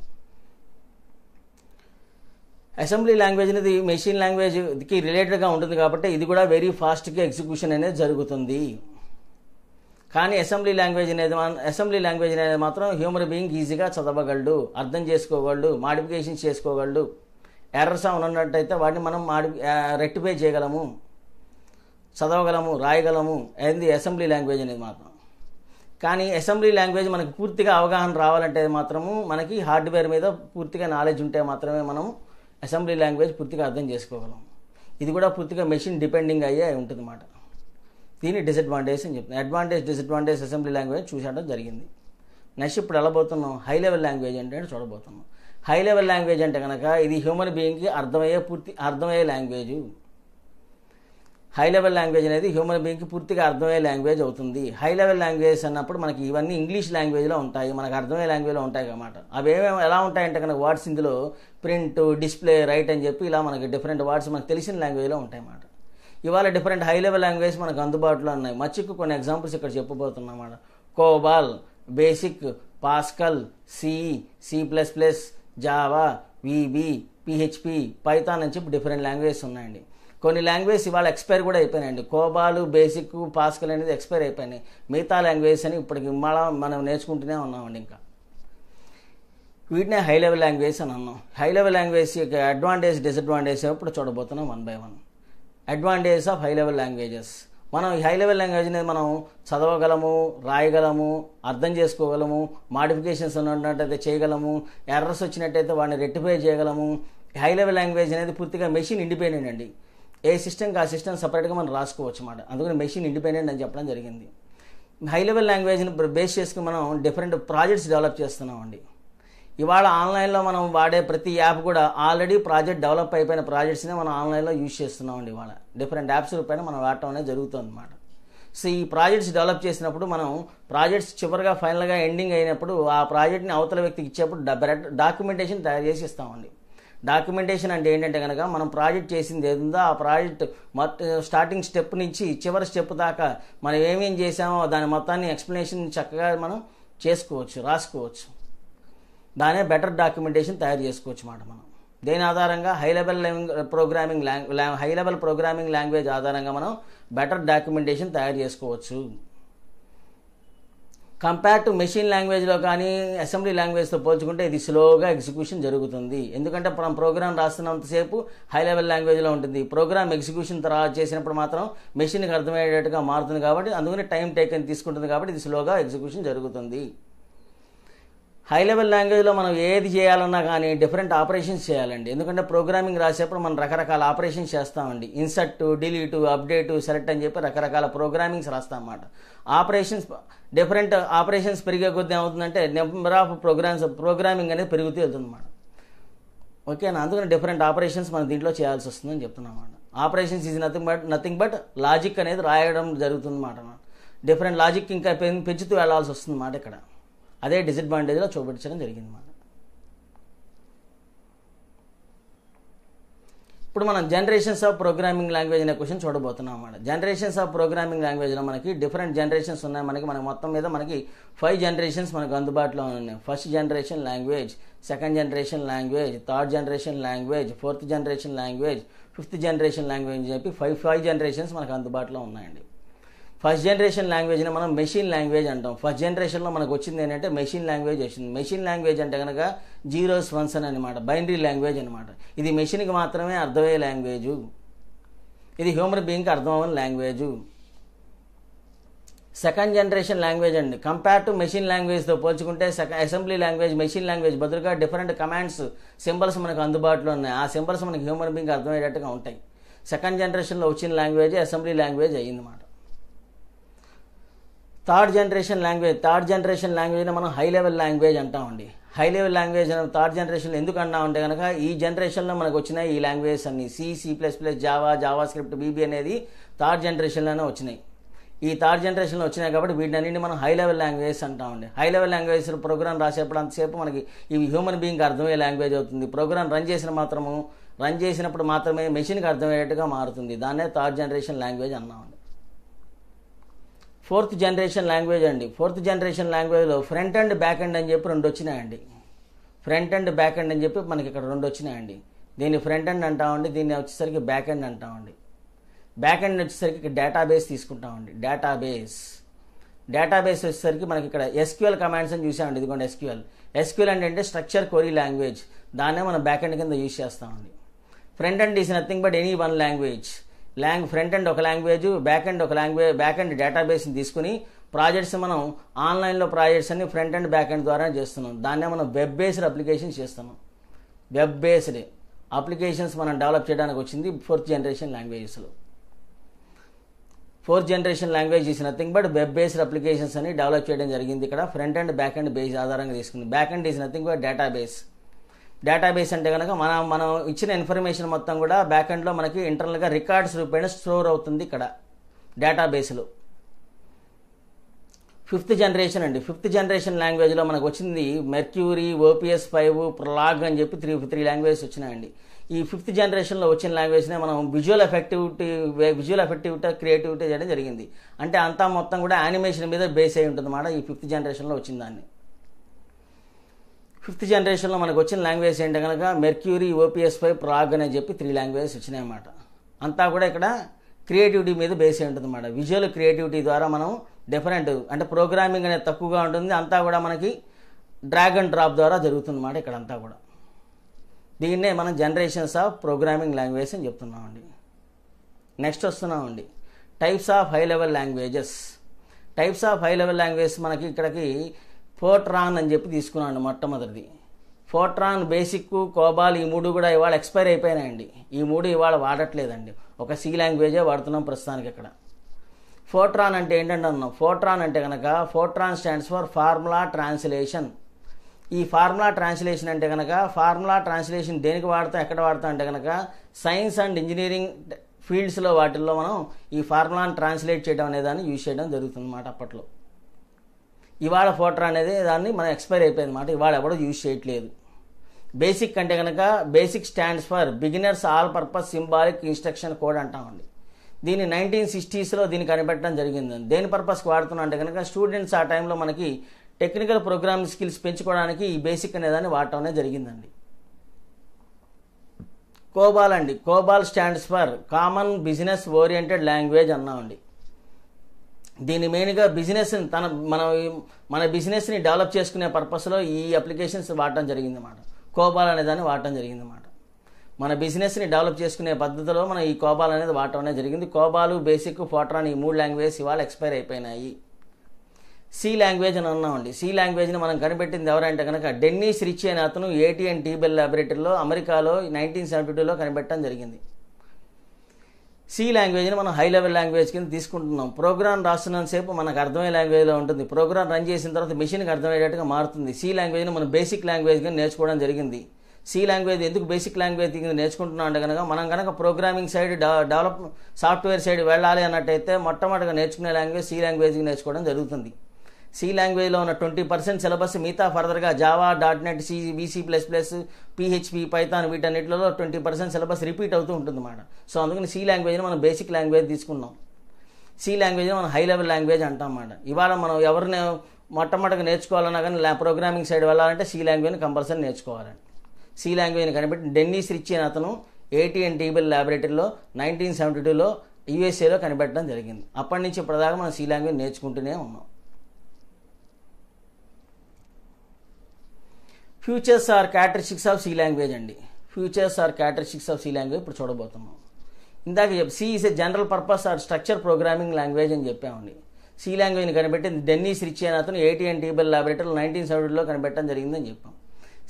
అసెంబ్లీ లాంగ్వేజ్ అనేది మెషిన్ లాంగ్వేజ్కి రిలేటెడ్గా ఉంటుంది కాబట్టి ఇది కూడా వెరీ ఫాస్ట్గా ఎగ్జిక్యూషన్ అనేది జరుగుతుంది కానీ అసెంబ్లీ లాంగ్వేజ్ అనేది అసెంబ్లీ లాంగ్వేజ్ అనేది మాత్రం హ్యూమన్ బీయింగ్ ఈజీగా చదవగలడు అర్థం చేసుకోగలడు మాడిఫికేషన్ చేసుకోగలడు ఎర్రసా ఉన్నట్టయితే వాటిని మనం మాడి రెక్టిఫై చేయగలము చదవగలము రాయగలము అనేది అసెంబ్లీ లాంగ్వేజ్ అనేది మాత్రం కానీ అసెంబ్లీ లాంగ్వేజ్ మనకు పూర్తిగా అవగాహన రావాలంటే మాత్రము మనకి హార్డ్వేర్ మీద పూర్తిగా నాలెడ్జ్ ఉంటే మాత్రమే మనం అసెంబ్లీ లాంగ్వేజ్ పూర్తిగా అర్థం చేసుకోగలం ఇది కూడా పూర్తిగా మెషిన్ డిపెండింగ్ అయ్యే మాట దీని డిసడ్వాంటేజ్ అని చెప్తున్నాను అడ్వాంటేజ్ డిసడ్వాంటేజ్ అసెంబ్లీ లాంగ్వేజ్ చూసేయడం జరిగింది నెక్స్ట్ ఇప్పుడు వెళ్ళబోతున్నాం హై లెవెల్ లాంగ్వేజ్ అంటే చూడబోతున్నాం హై లెవెల్ లాంగ్వేజ్ అంటే కనుక ఇది హ్యూమన్ బీయింగ్కి అర్థమయ్యే పూర్తి అర్థమయ్యే లాంగ్వేజు హై లెవెల్ లాంగ్వేజ్ అనేది హ్యూమన్ బీయింగ్కి పూర్తిగా అర్థమయ్యే లాంగ్వేజ్ అవుతుంది హై లెవెల్ లాంగ్వేజ్ అన్నప్పుడు మనకి ఇవన్నీ ఇంగ్లీష్ లాంగ్వేజ్లో ఉంటాయి మనకు అర్థమయ్యే లాంగ్వేజ్లో ఉంటాయి అన్నమాట అవి ఏమేమి ఎలా ఉంటాయంటే కనుక వర్డ్స్ ఇందులో ప్రింట్ డిస్ప్లే రైట్ అని చెప్పి ఇలా మనకి డిఫరెంట్ వర్డ్స్ మనకు తెలిసిన లాంగ్వేజ్లో ఉంటాయి అన్నమాట ఇవాళ డిఫరెంట్ హై లెవెల్ లాంగ్వేజ్ మనకు అందుబాటులో ఉన్నాయి మచ్చికు కొన్ని ఎగ్జాంపుల్స్ ఇక్కడ చెప్పబోతున్నాం అన్నమాట COBOL BASIC Pascal C C plus plus Java VB PHP Python అని చెప్పి డిఫరెంట్ లాంగ్వేజెస్ ఉన్నాయండి కొన్ని లాంగ్వేజ్ ఇవాళ ఎక్స్పైర్ కూడా అయిపోయినాయండి కోబాలు బేసిక్ పాస్కల్ అనేది ఎక్స్పైర్ అయిపోయినాయి మిగతా లాంగ్వేజ్ అని ఇప్పటికి మళ్ళా మనం నేర్చుకుంటూనే ఉన్నామండి ఇంకా వీటినే హై లెవెల్ లాంగ్వేజ్ అని అన్నాం high level language advantage disadvantage ఎప్పుడు చూడబోతున్నాం one by one advantage of high level languages మనం ఈ హై లెవెల్ లాంగ్వేజ్ అనేది మనం చదవగలము రాయగలము అర్థం చేసుకోగలము మాడిఫికేషన్స్ ఉన్నట్టయితే చేయగలము ఎర్రస్ వచ్చినట్టయితే వాడిని రెక్టిఫై చేయగలము హై లెవెల్ లాంగ్వేజ్ అనేది పూర్తిగా మెషిన్ ఇండిపెండెంట్ అండి ఏ సిస్టమ్కి ఆ సిస్టమ్ సపరేట్గా మనం రాసుకోవచ్చు అన్నమాట అందుకని మెషిన్ ఇండిపెండెంట్ అని చెప్పడం జరిగింది హై లెవెల్ లాంగ్వేజ్ని బేస్ చేసుకుని మనం డిఫరెంట్ ప్రాజెక్ట్స్ డెవలప్ చేస్తున్నామండి ఇవాళ ఆన్లైన్లో మనం వాడే ప్రతి యాప్ కూడా ఆల్రెడీ ప్రాజెక్ట్ డెవలప్ అయిపోయిన ప్రాజెక్ట్స్నే మనం ఆన్లైన్లో యూజ్ చేస్తున్నామండి ఇవాళ డిఫరెంట్ యాప్స్ పైన మనం వాడటం అనేది జరుగుతుంది అనమాట సో ఈ ప్రాజెక్ట్స్ డెవలప్ చేసినప్పుడు మనం ప్రాజెక్ట్స్ చివరిగా ఫైనల్గా ఎండింగ్ అయినప్పుడు ఆ ప్రాజెక్ట్ని అవతల వ్యక్తికి ఇచ్చేప్పుడు డాక్యుమెంటేషన్ తయారు చేసి ఇస్తామండి డాక్యుమెంటేషన్ అంటే ఏంటంటే కనుక మనం ప్రాజెక్ట్ చేసింది ఏదో ఆ ప్రాజెక్ట్ స్టార్టింగ్ స్టెప్ నుంచి చివరి స్టెప్ దాకా మనం ఏమేం చేసామో దాని మొత్తాన్ని ఎక్స్ప్లెనేషన్ చక్కగా మనం చేసుకోవచ్చు రాసుకోవచ్చు దానే బెటర్ డాక్యుమెంటేషన్ తయారు చేసుకోవచ్చు మాట మనం దేని ఆధారంగా హై లెవెల్ ప్రోగ్రామింగ్ లాంగ్ హై లెవెల్ ప్రోగ్రామింగ్ లాంగ్వేజ్ ఆధారంగా మనం బెటర్ డాక్యుమెంటేషన్ తయారు చేసుకోవచ్చు కంపేర్ టు మెషిన్ లాంగ్వేజ్లో కానీ అసెంబ్లీ లాంగ్వేజ్తో పోల్చుకుంటే ఇది స్లోగా ఎగ్జిక్యూషన్ జరుగుతుంది ఎందుకంటే మనం ప్రోగ్రామ్ రాస్తున్నంతసేపు హై లెవెల్ లాంగ్వేజ్లో ఉంటుంది ప్రోగ్రామ్ ఎగ్జిక్యూషన్ తర్వాత చేసినప్పుడు మాత్రం మెషిన్కి అర్థమయ్యేటట్టుగా మారుతుంది కాబట్టి అందుకని టైం టేకన్ తీసుకుంటుంది కాబట్టి ఇది స్లోగా ఎగ్జిక్యూషన్ జరుగుతుంది హై లెవెల్ లాంగ్వేజ్లో మనం ఏది చేయాలన్నా కానీ డిఫరెంట్ ఆపరేషన్స్ చేయాలండి ఎందుకంటే ప్రోగ్రామింగ్ రాసేప్పుడు మనం రకరకాల ఆపరేషన్స్ చేస్తామండి ఇన్సర్ట్ డిలీటు అప్డేటు సెలెక్ట్ అని చెప్పి రకరకాల ప్రోగ్రామింగ్స్ రాస్తామన్నమాట ఆపరేషన్స్ డిఫరెంట్ ఆపరేషన్స్ పెరిగే కొద్దీ ఏమవుతుందంటే నెంబర్ ఆఫ్ ప్రోగ్రామ్స్ ప్రోగ్రామింగ్ అనేది పెరుగుతూ వెళ్తుందన్నమాట ఓకేనా అందుకని డిఫరెంట్ ఆపరేషన్స్ మనం దీంట్లో చేయాల్సి వస్తుందని చెప్తున్నామాట operations is nothing but nothing but logic అనేది రాయడం జరుగుతుందన్నమాట డిఫరెంట్ లాజిక్ ఇంకా పెంచుతూ వెళ్ళాల్సి వస్తుందన్నమాట ఇక్కడ అదే డిసడ్వాంటేజ్లో చూపించడం జరిగింది మనం ఇప్పుడు మనం జనరేషన్స్ ఆఫ్ ప్రోగ్రామింగ్ లాంగ్వేజ్ అనే క్వశ్చన్ చూడబోతున్నాం అన్నమాట జనరేషన్స్ ఆఫ్ ప్రోగ్రామింగ్ లాంగ్వేజ్లో మనకి డిఫరెంట్ జనరేషన్స్ ఉన్నాయి మనకి మనకి మొత్తం మీద మనకి ఫైవ్ జనరేషన్స్ మనకు అందుబాటులో ఉన్నాయి first generation language second generation language third generation language fourth generation language fifth generation language అని చెప్పి ఫైవ్ ఫైవ్ జనరేషన్స్ మనకు అందుబాటులో ఉన్నాయండి ఫస్ట్ జనరేషన్ లాంగ్వేజ్ని మనం మెషిన్ లాంగ్వేజ్ అంటాం ఫస్ట్ జనరేషన్లో మనకు వచ్చింది ఏంటంటే మెషిన్ లాంగ్వేజ్ వచ్చింది మెషిన్ లాంగ్వేజ్ అంటే కనుక జీరోస్ స్వన్సన్ అనమాట బైనరీ లాంగ్వేజ్ అనమాట ఇది మెషిన్కి మాత్రమే అర్థమయ్యే లాంగ్వేజు ఇది హ్యూమన్ బీయింగ్కి అర్థమవని లాంగ్వేజు సెకండ్ జనరేషన్ లాంగ్వేజ్ అండి కంపేర్ టు మెషిన్ లాంగ్వేజ్తో పోల్చుకుంటే అసెంబ్లీ లాంగ్వేజ్ మెషిన్ లాంగ్వేజ్ బదులుగా డిఫరెంట్ కమాండ్స్ సింబల్స్ మనకు అందుబాటులో ఉన్నాయి ఆ సింబల్స్ మనకి హ్యూమన్ బీయింగ్కి అర్థమయ్యేటట్టుగా ఉంటాయి సెకండ్ జనరేషన్లో వచ్చిన లాంగ్వేజ్ అసెంబ్లీ లాంగ్వేజ్ అయ్యిందన్నమాట third generation language third generation లాంగ్వేజ్ని మనం హై లెవెల్ లాంగ్వేజ్ అంటామండి high level language third generation ఎందుకు ఉంటే కనుక ఈ జనరేషన్లో మనకు వచ్చినాయి ఈ లాంగ్వేజెస్ అన్ని C C plus plus Java JavaScript VB అనేది థర్డ్ జనరేషన్లోనే వచ్చినాయి ఈ థర్డ్ జనరేషన్లో వచ్చినాయి కాబట్టి అన్నింటి మనం హై లెవెల్ లాంగ్వేజ్ అంటామండి హై లెవెల్ లాంగ్వేజ్ ప్రోగ్రామ్ రాసేప్పుడు అంతసేపు మనకి ఇవి హ్యూమన్ బీయింగ్కి అర్థమయ్యే లాంగ్వేజ్ అవుతుంది ప్రోగ్రామ్ రన్ చేసిన మాత్రము రన్ చేసినప్పుడు మాత్రమే మెషిన్కి అర్థమయ్యేట్టుగా మారుతుంది దాన్నే థర్డ్ జనరేషన్ లాంగ్వేజ్ అన్నామండి ఫోర్త్ జనరేషన్ లాంగ్వేజ్ అండి ఫోర్త్ జనరేషన్ లాంగ్వేజ్లో ఫ్రంట్ అండ్ బ్యాక్ అండ్ అని చెప్పి రెండు వచ్చినాయండి ఫ్రంట్ అండ్ బ్యాక్ అండ్ అని చెప్పి మనకి ఇక్కడ రెండు వచ్చినాయండి దీన్ని ఫ్రంట్ అండ్ అంటామండి దీన్ని వచ్చేసరికి బ్యాక్ అండ్ అంటామండి బ్యాక్ అండ్ వచ్చేసరికి ఇక్కడ డేటాబేస్ తీసుకుంటామండి డేటాబేస్ డేటాబేస్ వచ్చేసరికి మనకి ఇక్కడ ఎస్క్యూఎల్ కమాండ్స్ అని చూసామండి ఇదిగోండి ఎస్క్యూఎల్ ఎస్క్యూఎల్ అంటే స్ట్రక్చర్ కోరీ లాంగ్వేజ్ దాన్నే మనం బ్యాక్ అండ్ కింద యూజ్ చేస్తామండి front end is nothing but any one language లాంగ్ ఫ్రంట్ అండ్ ఒక లాంగ్వేజ్ బ్యాక్ అండ్ ఒక లాంగ్వేజ్ బ్యాక్ అండ్ డేటాబేస్ని తీసుకుని ప్రాజెక్ట్స్ మనం ఆన్లైన్లో ప్రాజెక్ట్స్ అన్ని ఫ్రంట్ అండ్ బ్యాక్ అండ్ ద్వారా చేస్తున్నాం దాన్నే మనం వెబ్ బేస్డ్ అప్లికేషన్స్ చేస్తున్నాం వెబ్ బేస్డ్ అప్లికేషన్స్ మనం డెవలప్ చేయడానికి వచ్చింది ఫోర్త్ జనరేషన్ లాంగ్వేజెస్లో fourth generation language is nothing but web based applications అని డెవలప్ చేయడం జరిగింది ఇక్కడ front end back end base ఆధారంగా తీసుకుంది back end is nothing but database database అంటే కనుక మనం మనం ఇచ్చిన ఇన్ఫర్మేషన్ మొత్తం కూడా బ్యాక్ ఎండ్లో మనకి ఇంటర్నల్గా రికార్డ్స్ రూపేణ స్టోర్ అవుతుంది ఇక్కడ డేటాబేస్లో ఫిఫ్త్ జనరేషన్ అండి ఫిఫ్త్ జనరేషన్ లాంగ్వేజ్లో మనకు వచ్చింది మెర్క్యూరీ ఓపీఎస్ ఫైవ్ ప్రలాగ్ అని చెప్పి త్రీ త్రీ లాంగ్వేజెస్ వచ్చినాయండి ఈ ఫిఫ్త్ జనరేషన్లో వచ్చిన లాంగ్వేజ్నే మనం visual effectivity visual effectivity creativity చేయడం జరిగింది అంటే అంతా మొత్తం కూడా యానిమేషన్ మీద బేస్ అయి ఉంటుంది ఈ ఫిఫ్త్ జనరేషన్లో వచ్చిన దాన్ని ఫిఫ్త్ జనరేషన్లో మనకు వచ్చిన లాంగ్వేజ్ ఏంటి కనుక మెర్క్యూరీ ఓపీఎస్ ఫైవ్ ప్రాగ్ అని చెప్పి త్రీ లాంగ్వేజెస్ వచ్చినాయన్నమాట అంతా కూడా ఇక్కడ క్రియేటివిటీ మీద బేస్ అయి ఉంటుంది అన్నమాట విజువల్ క్రియేటివిటీ ద్వారా మనం డిఫరెంట్ అంటే ప్రోగ్రామింగ్ అనేది తక్కువగా ఉంటుంది అంతా కూడా మనకి డ్రాగ్ అండ్ డ్రాప్ ద్వారా అన్నమాట ఇక్కడ అంతా కూడా దీన్నే మనం జనరేషన్స్ ఆఫ్ ప్రోగ్రామింగ్ లాంగ్వేజ్ అని చెప్తున్నామండి నెక్స్ట్ వస్తున్నామండి types of high level languages types of high level language మనకి ఇక్కడికి ఫోట్రాన్ అని చెప్పి తీసుకున్నాను మొట్టమొదటిది ఫోట్రాన్ బేసిక్ కోబాల్ ఈ మూడు కూడా ఇవాళ ఎక్స్పైర్ అయిపోయినాయండి ఈ మూడు ఇవాళ వాడట్లేదండి ఒక సి లాంగ్వేజే వాడుతున్నాం ప్రస్తుతానికి ఇక్కడ ఫోట్రాన్ అంటే ఏంటంటే అన్నాం ఫోట్రాన్ అంటే కనుక Fortran stands for formula translation ఈ ఫార్ములా ట్రాన్స్లేషన్ అంటే కనుక ఫార్ములా ట్రాన్స్లేషన్ దేనికి వాడతాం ఎక్కడ వాడతాం అంటే కనుక సైన్స్ అండ్ ఇంజనీరింగ్ ఫీల్డ్స్లో వాటిల్లో మనం ఈ ఫార్ములాను ట్రాన్స్లేట్ చేయడం అనేదాన్ని యూజ్ చేయడం జరుగుతుంది అన్నమాట అప్పట్లో ఇవాళ ఫోటో అనేది దాన్ని మనం ఎక్స్పైర్ అయిపోయింది అనమాట ఇవాళ ఎవడో యూజ్ చేయట్లేదు బేసిక్ అంటే కనుక BASIC stands for beginners all purpose symbolic instruction code అంటామండి దీన్ని నైన్టీన్ సిక్స్టీస్లో దీన్ని కనిపెట్టడం జరిగింది దేని పర్పస్కి వాడుతున్నాం అంటే కనుక స్టూడెంట్స్ ఆ టైంలో మనకి టెక్నికల్ ప్రోగ్రామ్ స్కిల్స్ పెంచుకోవడానికి ఈ బేసిక్ అనేదాన్ని వాడటం జరిగిందండి కోబాల్ అండి COBOL stands for common business oriented language అన్నామండి దీన్ని మెయిన్గా బిజినెస్ని తన మన మన బిజినెస్ని డెవలప్ చేసుకునే పర్పస్లో ఈ అప్లికేషన్స్ వాడటం జరిగిందన్నమాట కోపాలు అనే దాన్ని వాడటం జరిగింది అన్నమాట మన బిజినెస్ని డెవలప్ చేసుకునే పద్ధతిలో మనం ఈ కోపాలు అనేది వాడటం అనేది జరిగింది కోపాలు బేసిక్ ఫోట్రాన్ ఈ మూడు లాంగ్వేజ్ ఇవాళ ఎక్స్పైర్ అయిపోయినాయి సి లాంగ్వేజ్ అని అన్నామండి సి లాంగ్వేజ్ని మనం కనిపెట్టింది ఎవరంటే కనుక డెన్నీస్ రిచ్ అనే అతను ఏటీఎన్ టీబెల్ లాబొరేటరీలో అమెరికాలో నైన్టీన్ సెవెంటీ టూలో కనిపెట్టడం జరిగింది సి లాంగ్వేజ్ని మనం హై లెవెల్ లాంగ్వేజ్ కింద తీసుకుంటున్నాం ప్రోగ్రామ్ రాస్తున్నంత సేపు మనకు అర్థమయ్యే లాంగ్వేజ్లో ఉంటుంది ప్రోగ్రామ్ రన్ చేసిన తర్వాత మిషన్కి అర్థమయ్యేటట్టుగా మారుతుంది సి లాంగ్వేజ్ని మనం బేసిక్ లాంగ్వేజ్ కింద నేర్చుకోవడం జరిగింది సి లాంగ్వేజ్ ఎందుకు బేసిక్ లాంగ్వేజ్ కింద నేర్చుకుంటున్నాం అంటే కనుక మనం కనుక programming side develop software side వెళ్ళాలి అన్నట్టయితే మొట్టమొదటిగా నేర్చుకునే లాంగ్వేజ్ సి లాంగ్వేజ్కి నేర్చుకోవడం జరుగుతుంది సి లాంగ్వేజ్లో ఉన్న ట్వంటీ పర్సెంట్ సిలబస్ మిగతా ఫర్దర్గా జావా డాట్ నెట్ సి బీసీ ప్లస్ ప్లస్ పిహెచ్పి పైతాన్ వీటన్నిటిలో ట్వంటీ పర్సెంట్ సిలబస్ రిపీట్ అవుతూ ఉంటుంది ఉంటుందన్నమాట సో అందుకని సి లాంగ్వేజ్ని మనం బేసిక్ లాంగ్వేజ్ తీసుకున్నాం సి లాంగ్వేజ్ని మనం హై లెవెల్ లాంగ్వేజ్ అంటాం అన్నమాట ఇవాళ మనం ఎవరిని మొట్టమొదటిగా నేర్చుకోవాలన్నా కానీ ప్రోగ్రామింగ్ సైడ్ వెళ్ళాలంటే సి లాంగ్వేజ్ని కంపల్సరీ నేర్చుకోవాలండి సి లాంగ్వేజ్ని కనిపెట్టి డెన్నీస్ రిచ్ అని అతను ఏటీఎన్ టీబిల్ ల్యాబొరేటరీలో నైన్టీన్ సెవెంటీ టూలో యూఎస్ఏలో కనిపెట్టడం జరిగింది అప్పటి నుంచి ఇప్పటిదాకా మనం సి లాంగ్వేజ్ నేర్చుకుంటూనే ఉన్నాం features are characteristics of C language అండి features are characteristics of C language ఇప్పుడు చూడబోతున్నాం ఇందాక చెప్పి C is a general purpose or structure programming language అని చెప్పామండి సి లాంగ్వేజ్ని కనిపెట్టి డెన్నీస్ రిచ్ అని అతను ఏటీ అండ్ టీబల్ లాబొరేటరీలో నైన్టీన్ సెవెంటీలో కనిపెట్టడం జరిగిందని చెప్పాం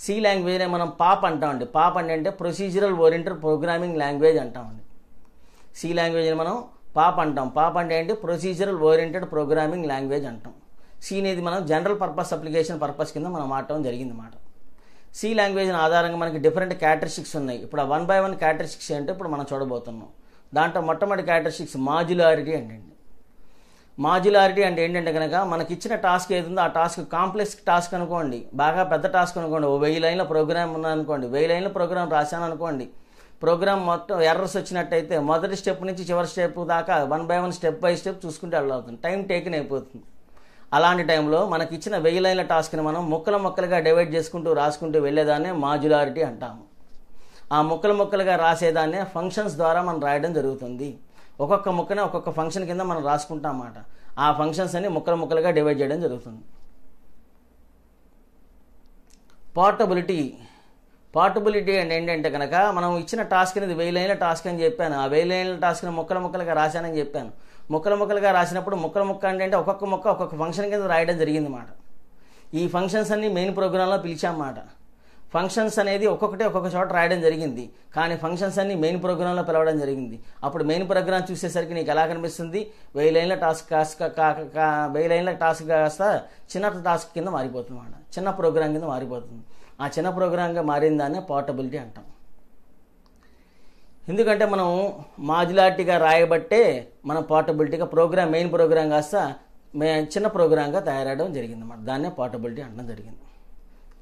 సి లాంగ్వేజ్నే మనం పాప్ అంటామండి పాప్ అంటే ప్రొసీజరల్ ఓరియంటెడ్ ప్రోగ్రామింగ్ లాంగ్వేజ్ అంటామండి సి లాంగ్వేజ్ని మనం పాప్ అంటాం పాప్ అంటే ఏంటి ప్రొసీజరల్ ఓరియంటెడ్ ప్రోగ్రామింగ్ లాంగ్వేజ్ అంటాం సి అనేది మనం జనరల్ పర్పస్ అప్లికేషన్ పర్పస్ కింద మనం మాట్లాడడం జరిగింది మాట సి లాంగ్వేజ్ని ఆధారంగా మనకి డిఫరెంట్ క్యారెక్టరిస్టిక్స్ ఉన్నాయి ఇప్పుడు ఆ వన్ బై వన్ క్యారెక్టరిస్టిక్స్ ఏంటో ఇప్పుడు మనం చూడబోతున్నాం దాంట్లో మొట్టమొదటి క్యాటరిస్టిక్స్ మాజులారిటీ అంటే మాజులారిటీ అంటే ఏంటంటే కనుక మనకి ఇచ్చిన టాస్క్ ఏదుందో ఆ టాస్క్ కాంప్లెక్స్ టాస్క్ అనుకోండి బాగా పెద్ద టాస్క్ అనుకోండి ఓ వెయ్యి లైన్ల ప్రోగ్రామ్ ఉందనుకోండి వెయ్యి లైన్ల ప్రోగ్రామ్ రాశాను అనుకోండి ప్రోగ్రామ్ మొత్తం ఎర్రర్స్ వచ్చినట్టయితే మొదటి స్టెప్ నుంచి చివరి స్టెప్ దాకా one by one step by step చూసుకుంటే వెళ్ళవుతుంది టైం టేకన్ అయిపోతుంది అలాంటి టైంలో మనకి ఇచ్చిన వెయ్యి లైన్ల టాస్క్ని మనం ముక్కల ముక్కలుగా డివైడ్ చేసుకుంటూ రాసుకుంటూ వెళ్ళేదాన్నే మాజులారిటీ అంటాము ఆ ముక్కలు ముక్కలుగా రాసేదాన్నే ఫంక్షన్స్ ద్వారా మనం రాయడం జరుగుతుంది ఒక్కొక్క ముక్కన ఒక్కొక్క ఫంక్షన్ కింద మనం రాసుకుంటాం అన్నమాట ఆ ఫంక్షన్స్ అన్ని ముక్కలు ముక్కలుగా డివైడ్ చేయడం జరుగుతుంది పోర్టబిలిటీ పోర్టబిలిటీ అంటే ఏంటంటే కనుక మనం ఇచ్చిన టాస్క్ అనేది వెయ్యి లైన్ల టాస్క్ అని చెప్పాను ఆ వెయ్యి లైన్ల టాస్క్ని ముక్కలు ముక్కలుగా రాశానని చెప్పాను ముక్కలు ముక్కలుగా రాసినప్పుడు ముక్కలు ముక్క అంటే ఒక్కొక్క ముక్క ఒక్కొక్క ఫంక్షన్ కింద రాయడం జరిగింది అన్నమాట ఈ ఫంక్షన్స్ అన్ని మెయిన్ ప్రోగ్రాంలో పిలిచామన్నమాట ఫంక్షన్స్ అనేది ఒక్కొక్కటి ఒక్కొక్క చోట రాయడం జరిగింది కానీ ఫంక్షన్స్ అన్ని మెయిన్ ప్రోగ్రాంలో పిలవడం జరిగింది అప్పుడు మెయిన్ ప్రోగ్రామ్ చూసేసరికి నీకు ఎలా కనిపిస్తుంది వెయ్యి లైన్ల టాస్క్ కాక వెయ్యి లైన్ల టాస్క్ కాస్త చిన్న టాస్క్ కింద మారిపోతుంది అన్నమాట చిన్న ప్రోగ్రామ్ కింద మారిపోతుంది ఆ చిన్న ప్రోగ్రామ్గా మారిన దాన్ని పోర్టబిలిటీ అంటాం ఎందుకంటే మనం మాడ్యులారిటీగా రాయబట్టే మన పోర్టబిలిటీగా ప్రోగ్రామ్ మెయిన్ ప్రోగ్రామ్ కాస్త మే చిన్న ప్రోగ్రామ్గా తయారవడం జరిగిందన్నమాట దాన్నే పోర్టబిలిటీ అనడం జరిగింది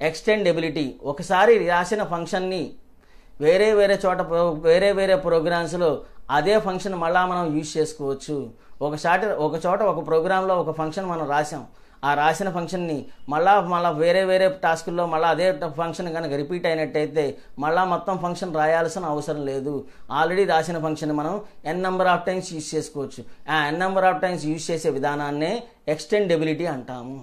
ఎక్స్టెండబిలిటీ ఒకసారి రాసిన ఫంక్షన్ని వేరే వేరే చోట వేరే వేరే ప్రోగ్రామ్స్లో అదే ఫంక్షన్ మళ్ళీ మనం యూజ్ చేసుకోవచ్చు ఒకసారి ఒక చోట ఒక ప్రోగ్రాంలో ఒక ఫంక్షన్ మనం రాసాం ఆ రాసిన ఫంక్షన్ని మళ్ళా మళ్ళీ వేరే వేరే టాస్కుల్లో మళ్ళీ అదే ఫంక్షన్ కనుక రిపీట్ అయినట్టయితే మళ్ళీ మొత్తం ఫంక్షన్ రాయాల్సిన అవసరం లేదు ఆల్రెడీ రాసిన ఫంక్షన్ మనం n number of times use చేసుకోవచ్చు ఆ n number of times use చేసే విధానాన్నే ఎక్స్టెండెబిలిటీ అంటాము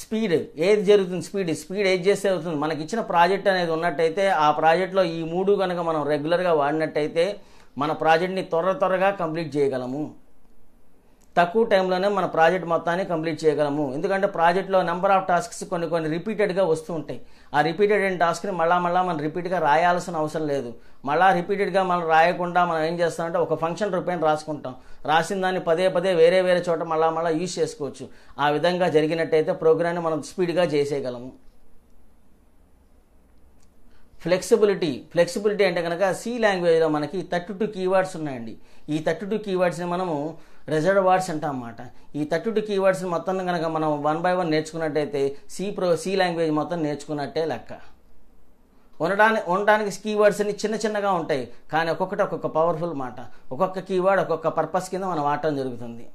స్పీడ్ ఏది జరుగుతుంది స్పీడ్ స్పీడ్ ఏది చేస్తే అవుతుంది మనకి ఇచ్చిన ప్రాజెక్ట్ అనేది ఉన్నట్టయితే ఆ ప్రాజెక్ట్లో ఈ మూడు కనుక మనం రెగ్యులర్గా వాడినట్టయితే మన ప్రాజెక్ట్ని త్వర త్వరగా కంప్లీట్ చేయగలము తక్కువ టైంలోనే మన ప్రాజెక్ట్ మొత్తాన్ని కంప్లీట్ చేయగలము ఎందుకంటే ప్రాజెక్ట్లో నెంబర్ ఆఫ్ టాస్క్స్ కొన్ని కొన్ని రిపీటెడ్గా వస్తూ ఉంటాయి ఆ రిపీటెడ్ అయిన టాస్క్ని మళ్ళా మళ్ళీ మనం రిపీట్గా రాయాల్సిన అవసరం లేదు మళ్ళా రిపీటెడ్గా మనం రాయకుండా మనం ఏం చేస్తామంటే ఒక ఫంక్షన్ రూపాయిని రాసుకుంటాం రాసిన దాన్ని పదే పదే వేరే వేరే చోట మళ్ళా మళ్ళీ యూజ్ చేసుకోవచ్చు ఆ విధంగా జరిగినట్టయితే ప్రోగ్రామ్ని మనం స్పీడ్గా చేసేయగలము ఫ్లెక్సిబిలిటీ ఫ్లెక్సిబిలిటీ అంటే కనుక సి లాంగ్వేజ్లో మనకి థర్టీ టూ కీవర్డ్స్ ఉన్నాయండి ఈ థర్టీ టూ కీవర్డ్స్ని మనము రిజర్వార్డ్స్ అంటాం అన్నమాట ఈ థర్టీ టూ కీవర్డ్స్ మొత్తం కనుక మనం వన్ బై వన్ నేర్చుకున్నట్టయితే సి ప్రో సి లాంగ్వేజ్ మొత్తం నేర్చుకున్నట్టే లెక్క ఉండడానికి ఉండడానికి కీవర్డ్స్ అన్ని చిన్న చిన్నగా ఉంటాయి కానీ ఒక్కొక్కటి ఒక్కొక్క పవర్ఫుల్ మాట ఒక్కొక్క కీవర్డ్ ఒక్కొక్క పర్పస్ కింద మనం వాడటం జరుగుతుంది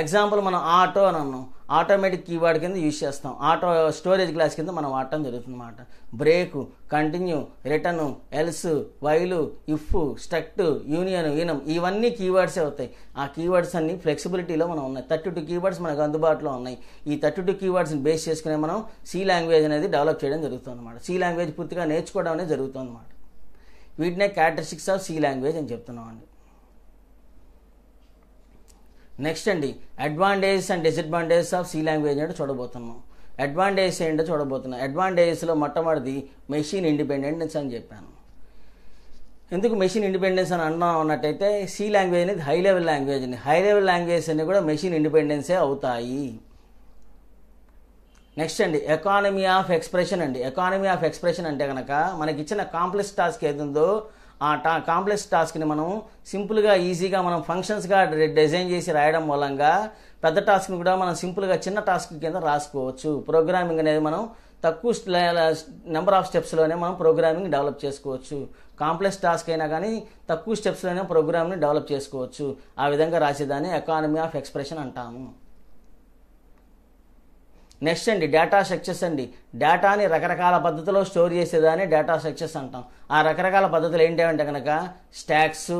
ఎగ్జాంపుల్ మనం ఆటో అని అన్నాం ఆటోమేటిక్ కీబోర్డ్ కింద యూజ్ చేస్తాం ఆటో స్టోరేజ్ గ్లాస్ కింద మనం వాడటం జరుగుతుంది అన్నమాట break continue return else while if struct union enum ఇవన్నీ కీవర్డ్సే అవుతాయి ఆ కీవర్డ్స్ అన్ని ఫ్లెక్సిబిలిటీలో మనం ఉన్నాయి థర్టీ టూ కీవర్డ్స్ మనకు అందుబాటులో ఉన్నాయి ఈ థర్టీ టూ కీవర్డ్స్ని బేస్ చేసుకునే మనం సి లాంగ్వేజ్ అనేది డెవలప్ చేయడం జరుగుతుంది అనమాట సి లాంగ్వేజ్ పూర్తిగా నేర్చుకోవడం అనేది జరుగుతుంది అనమాట వీటినే క్యారెక్టరిస్టిక్స్ ఆఫ్ సి లాంగ్వేజ్ అని చెప్తున్నాం అండి నెక్స్ట్ అండి advantages and disadvantages of C language అంటే చూడబోతున్నాం అడ్వాంటేజెస్ ఏంటో చూడబోతున్నాం అడ్వాంటేజెస్లో మొట్టమొదటిది మెషిన్ ఇండిపెండెన్స్ అని చెప్పాను ఎందుకు మెషిన్ ఇండిపెండెన్స్ అని అన్నాం అన్నట్టయితే సి లాంగ్వేజ్ అనేది హై లెవెల్ లాంగ్వేజ్ అని హై లెవెల్ లాంగ్వేజ్ అన్ని కూడా మెషిన్ ఇండిపెండెన్సే అవుతాయి నెక్స్ట్ అండి ఎకానమీ ఆఫ్ ఎక్స్ప్రెషన్ అండి ఎకానమీ ఆఫ్ ఎక్స్ప్రెషన్ అంటే కనుక మనకి ఇచ్చిన కాంప్లెక్స్ టాస్క్ ఏది ఆ టా కాంప్లెక్స్ టాస్క్ని మనం సింపుల్గా ఈజీగా మనం ఫంక్షన్స్గా డిజైన్ చేసి రాయడం మూలంగా పెద్ద టాస్క్ని కూడా మనం సింపుల్గా చిన్న టాస్క్ కింద రాసుకోవచ్చు ప్రోగ్రామింగ్ అనేది మనం తక్కువ నెంబర్ ఆఫ్ స్టెప్స్లోనే మనం ప్రోగ్రామింగ్ డెవలప్ చేసుకోవచ్చు కాంప్లెక్స్ టాస్క్ అయినా కానీ తక్కువ స్టెప్స్లోనే ప్రోగ్రామ్ని డెవలప్ చేసుకోవచ్చు ఆ విధంగా రాసేదాన్ని ఎకానమీ ఆఫ్ ఎక్స్ప్రెషన్ అంటాము నెక్స్ట్ అండి డేటా సక్సెస్ అండి డేటాని రకరకాల పద్ధతిలో స్టోర్ చేసేదాన్ని డేటా సక్సెస్ అంటాం ఆ రకరకాల పద్ధతులు ఏంటంటే కనుక stacks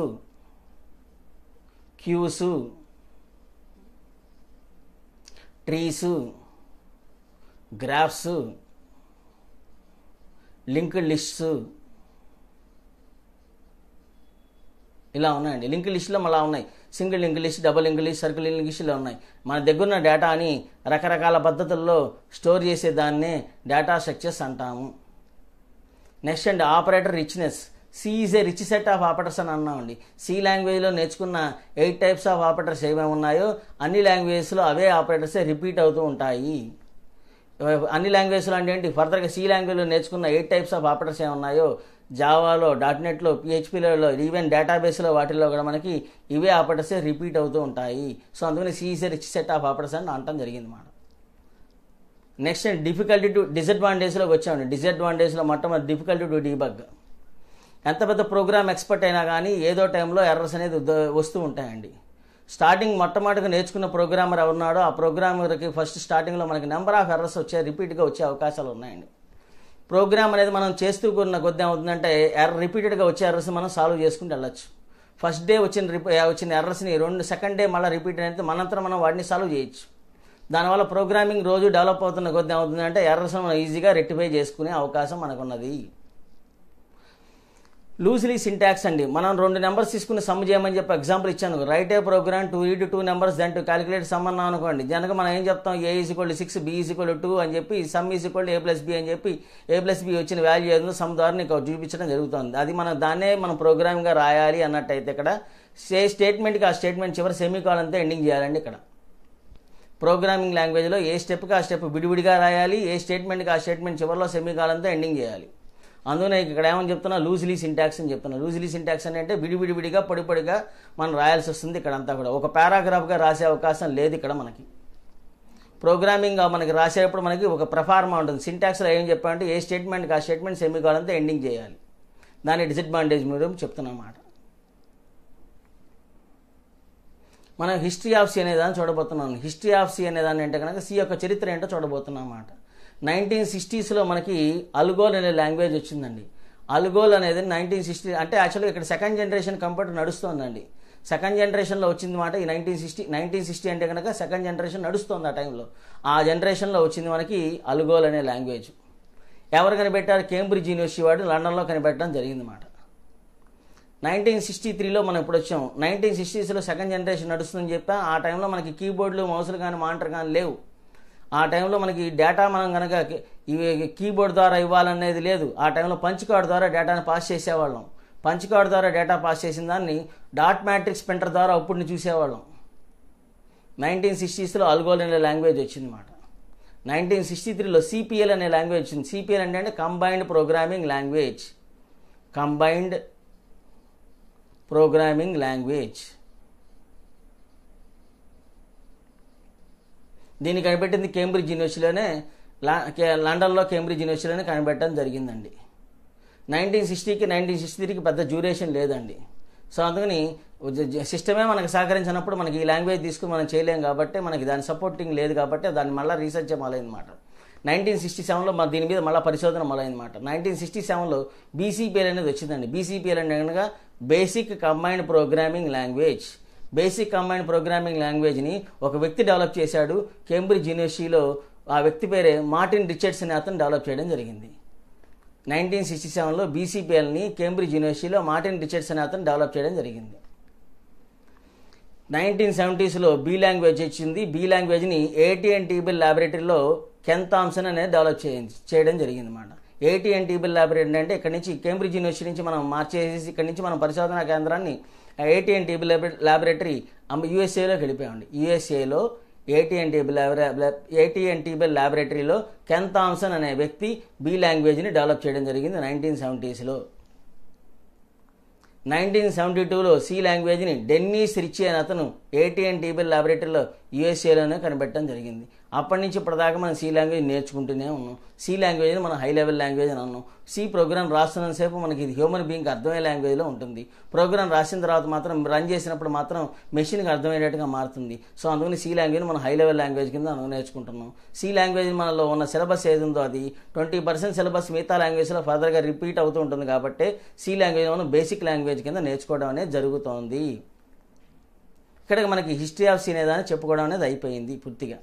queues trees graphs link lists ఇలా ఉన్నాయండి లింక్ లిస్టులో మళ్ళా ఉన్నాయి single English double English circle ఇంగ్లీష్లో ఉన్నాయి మన దగ్గరున్న డేటాని రకరకాల పద్ధతుల్లో స్టోర్ చేసే దాన్నే డేటా స్ట్రక్చర్స్ అంటాము next and operator richness C is a rich set of operators అని అన్నామండి సి లాంగ్వేజ్లో నేర్చుకున్న ఎయిట్ టైప్స్ ఆఫ్ ఆపరేటర్స్ ఏమేమి ఉన్నాయో అన్ని లాంగ్వేజెస్లో అవే ఆపరేటర్సే రిపీట్ అవుతూ ఉంటాయి అన్ని లాంగ్వేజ్లో అంటే ఏంటి ఫర్దర్గా సి లాంగ్వేజ్లో నేర్చుకున్న ఎయిట్ టైప్స్ ఆఫ్ ఆపరేటర్స్ ఏమున్నాయో జావాలో డాట్ నెట్లో పిహెచ్పిలలో ఈవెన్ డేటాబేస్లో వాటిల్లో కూడా మనకి ఇవే ఆపరేటర్సే రిపీట్ అవుతూ ఉంటాయి సో అందుకని సిఈసీ రిచ్ సెట్ ఆఫ్ ఆపరేటర్స్ అని అనటం జరిగింది మాట నెక్స్ట్ డిఫికల్టీ టు డిసడ్వాంటేజ్లోకి వచ్చామండి డిసడ్వాంటేజ్లో మొట్టమొదటి డిఫికల్టీ టు డీబగ్ ఎంత పెద్ద ప్రోగ్రామ్ ఎక్స్పర్ట్ అయినా కానీ ఏదో టైంలో ఎర్రర్స్ అనేది వస్తూ ఉంటాయండి స్టార్టింగ్ మొట్టమొదటిగా నేర్చుకున్న ప్రోగ్రామర్ ఎవరున్నాడో ఆ ప్రోగ్రామర్కి ఫస్ట్ స్టార్టింగ్లో మనకి నెంబర్ ఆఫ్ ఎర్రర్స్ వచ్చే రిపీట్గా వచ్చే అవకాశాలు ఉన్నాయండి ప్రోగ్రామ్ అనేది మనం చేస్తూ కొన్న కొద్ది ఏమవుతుందంటే ఎర్ర రిపీటెడ్గా వచ్చే ఎర్రస్ మనం సాల్వ్ చేసుకుంటూ వెళ్ళచ్చు ఫస్ట్ డే వచ్చిన రిపీ వచ్చిన ఎర్రస్ని రెండు సెకండ్ డే మళ్ళీ రిపీట్ అనేది మనంతా మనం వాటిని సాల్వ్ చేయొచ్చు దానివల్ల ప్రోగ్రామింగ్ రోజు డెవలప్ అవుతున్న కొద్ది ఏమవుతుందంటే ఎర్రస్ మనం ఈజీగా రెక్టిఫై చేసుకునే అవకాశం మనకున్నది లూజ్లీ సింటాక్స్ అండి మనం రెండు నెంబర్స్ తీసుకుని సమ్ చేయమని చెప్పి ఎగ్జాంపుల్ ఇచ్చాను right a program to add two numbers దాని టూ క్యాలిక్యులేట్ సమ్ అన్నా అనుకోండి జనక మనం ఏం చెప్తాం A is equal six B is equal two అని చెప్పి sum is equal A plus B అని చెప్పి ఏ ప్లస్ బి వచ్చిన వాల్యూ ఏదో సమ్ ద్వారా నీకు చూపించడం జరుగుతుంది అది మనం దాన్నే మనం ప్రోగ్రామ్గా రాయాలి అన్నట్టయితే ఇక్కడ సే స్టేట్మెంట్కి ఆ స్టేట్మెంట్ చివరి సెమీకాలంతో ఎండింగ్ చేయాలండి ఇక్కడ ప్రోగ్రామింగ్ లాంగ్వేజ్లో ఏ స్టెప్కి ఆ స్టెప్ విడివిడిగా రాయాలి ఏ స్టేట్మెంట్కి ఆ స్టేట్మెంట్ చివరిలో సెమీకాలంతో ఎండింగ్ చేయాలి అందుకనే ఇక్కడ ఏమని చెప్తున్నా లూజిలీ సింటాక్స్ అని చెప్తున్నా లూజిలీ సింటాక్స్ అని అంటే విడివిడివిడిగా పడిపడిగా మనం రాయాల్సి వస్తుంది ఇక్కడ అంతా కూడా ఒక పారాగ్రాఫ్గా రాసే అవకాశం లేదు ఇక్కడ మనకి ప్రోగ్రామింగ్ మనకి రాసేటప్పుడు మనకి ఒక ప్రఫార్మా ఉంటుంది సింటాక్స్లో ఏం చెప్పాలంటే ఏ స్టేట్మెంట్కి ఆ స్టేట్మెంట్ సెమీ ఎండింగ్ చేయాలి దాని డిసడ్వాంటేజ్ మీరు చెప్తున్నమాట మనం హిస్టరీ ఆఫ్ సి అనేదాన్ని చూడబోతున్నాను చూడబోతున్నాం హిస్టరీ ఆఫ్ సి అనే దాన్ని అంటే కనుక సి యొక్క చరిత్ర ఏంటో చూడబోతున్నాం అన్నమాట నైన్టీన్ సిక్స్టీస్లో మనకి అల్గోల్ అనే లాంగ్వేజ్ వచ్చిందండి అల్గోల్ అనేది నైన్టీన్ సిక్స్టీ అంటే యాక్చువల్గా ఇక్కడ సెకండ్ జనరేషన్ కంప్యూటర్ నడుస్తుందండి సెకండ్ జనరేషన్లో వచ్చింది మాట ఈ నైన్టీన్ సిక్స్టీ నైన్టీన్ సిక్స్టీ అంటే కనుక సెకండ్ జనరేషన్ నడుస్తుంది ఆ టైంలో ఆ జనరేషన్లో వచ్చింది మనకి అల్గోల్ అనే లాంగ్వేజ్ ఎవరు కనిపెట్టారు కేంబ్రిడ్జ్ యూనివర్సిటీ వాడు లండన్లో కనిపెట్టడం జరిగింది మాట నైన్టీన్ సిక్స్టీ త్రీలో మనం ఇప్పుడు వచ్చాం నైన్టీన్ సిక్స్టీస్లో సెకండ్ జనరేషన్ నడుస్తుందని చెప్పా ఆ టైంలో మనకి కీబోర్డ్లు మౌసులు కానీ మానిటర్ కానీ లేవు ఆ టైంలో మనకి డేటా మనం కనుక ఇవి కీబోర్డ్ ద్వారా ఇవ్వాలనేది లేదు ఆ టైంలో పంచ్ కార్డ్ ద్వారా డేటాను పాస్ చేసేవాళ్ళం పంచ్ కార్డ్ ద్వారా డేటా పాస్ చేసిన దాన్ని డాట్ మ్యాట్రిక్స్ ప్రింటర్ ద్వారా అప్పుడుని చూసేవాళ్ళం నైన్టీన్ సిక్స్టీస్లో అల్గోల్ అనే లాంగ్వేజ్ వచ్చిందన్నమాట నైన్టీన్ సిక్స్టీ త్రీలో సిపిఎల్ అనే లాంగ్వేజ్ వచ్చింది సిపిఎల్ అంటే అంటే combined programming language combined programming language దీన్ని కనిపెట్టింది కేంబ్రిడ్జ్ యూనివర్సిటీలోనే లండన్లో కేంబ్రిడ్జ్ యూనివర్సిటీలోనే కనిపెట్టడం జరిగిందండి నైన్టీన్ సిక్స్టీకి నైన్టీన్ సిక్స్టీ త్రీకి పెద్ద డ్యూరేషన్ లేదండి సో అందుకని సిస్టమే మనకు సహకరించినప్పుడు మనకి ఈ లాంగ్వేజ్ తీసుకుని మనం చేయలేం కాబట్టి మనకి దాని సపోర్టింగ్ లేదు కాబట్టి దాన్ని మళ్ళీ రీసెర్చ్ మొదలైందన్నమాట నైన్టీన్ సిక్స్టీ సెవెన్లో మన దీని మీద మళ్ళీ పరిశోధన మొదలైందన్నమాట నైన్టీన్ సిక్స్టీ సెవెన్లో బీసీపీఎల్ అనేది వచ్చిందండి బీసీపీఎల్ అంటే కనుక basic combined programming language basic combined programming లాంగ్వేజ్ని ఒక వ్యక్తి డెవలప్ చేశాడు కేంబ్రిడ్జ్ యూనివర్సిటీలో ఆ వ్యక్తి పేరే మార్టిన్ రిచర్డ్స్ అనే అతను డెవలప్ చేయడం జరిగింది నైన్టీన్ సిక్స్టీ సెవెన్లో బీసీపీఎల్ని కేంబ్రిడ్జ్ యూనివర్సిటీలో మార్టిన్ రిచర్డ్స్ అనే అతను డెవలప్ చేయడం జరిగింది నైన్టీన్ సెవెంటీస్లో బీ లాంగ్వేజ్ వచ్చింది బీ లాంగ్వేజ్ని ఏటీ అండ్ టీబిల్ ల్యాబొరేటరీలో కెన్ థామ్సన్ అనేది డెవలప్ చేయ చేయడం జరిగింది అనమాట ఏటీ అండ్ టీబిల్ ల్యాబొరేటరీ అంటే ఇక్కడ నుంచి కేంబ్రిడ్జ్ యూనివర్సిటీ నుంచి మనం మార్చేసి ఇక్కడ నుంచి మనం పరిశోధనా కేంద్రాన్ని ఏటీఎన్టీబీ ల్యాబొరేటరీ యూఎస్ఏలోకి వెళ్ళిపోయామండి యూఎస్ఏలో ఏటీఎన్టీబీ ల్యాబొరే ఏటీఎన్టీబీ ల్యాబొరేటరీలో కెన్ థామ్సన్ అనే వ్యక్తి బి లాంగ్వేజ్ని డెవలప్ చేయడం జరిగింది నైన్టీన్ సెవెంటీస్లో నైన్టీన్ సెవెంటీ టూలో సి లాంగ్వేజ్ని డెన్నీస్ రిచి అనే అతను ఏటీఎన్టీబీ ల్యాబొరేటరీలో యూఎస్ఏలోనే కనిపెట్టడం జరిగింది అప్పటి నుంచి ఇప్పటిదాకా మనం సి లాంగ్వేజ్ నేర్చుకుంటూనే ఉన్నాం సి లాంగ్వేజ్ని మనం హై లెవెల్ లాంగ్వేజ్ అని అన్నాం సి ప్రోగ్రామ్ రాస్తున్న సేపు మనకి ఇది హ్యూమన్ బీయింగ్కి అర్థమయ్యే లాంగ్వేజ్లో ఉంటుంది ప్రోగ్రామ్ రాసిన తర్వాత మాత్రం రన్ చేసినప్పుడు మాత్రం మెషిన్కి అర్థమయ్యేటట్టుగా మారుతుంది సో అందుకని సి లాంగ్వేజ్ మనం హై లెవెల్ లాంగ్వేజ్ కింద మనం నేర్చుకుంటున్నాం సి లాంగ్వేజ్ మనలో ఉన్న సిలబస్ ఏది ఉందో అది ట్వంటీ పర్సెంట్ సిలబస్ మిగతా లాంగ్వేజ్లో ఫర్దర్గా రిపీట్ అవుతూ ఉంటుంది కాబట్టి సి లాంగ్వేజ్ మనం బేసిక్ లాంగ్వేజ్ కింద నేర్చుకోవడం అనేది జరుగుతోంది ఇక్కడ మనకి హిస్టరీ ఆఫ్ సీనేదా అని చెప్పుకోవడం అనేది అయిపోయింది పూర్తిగా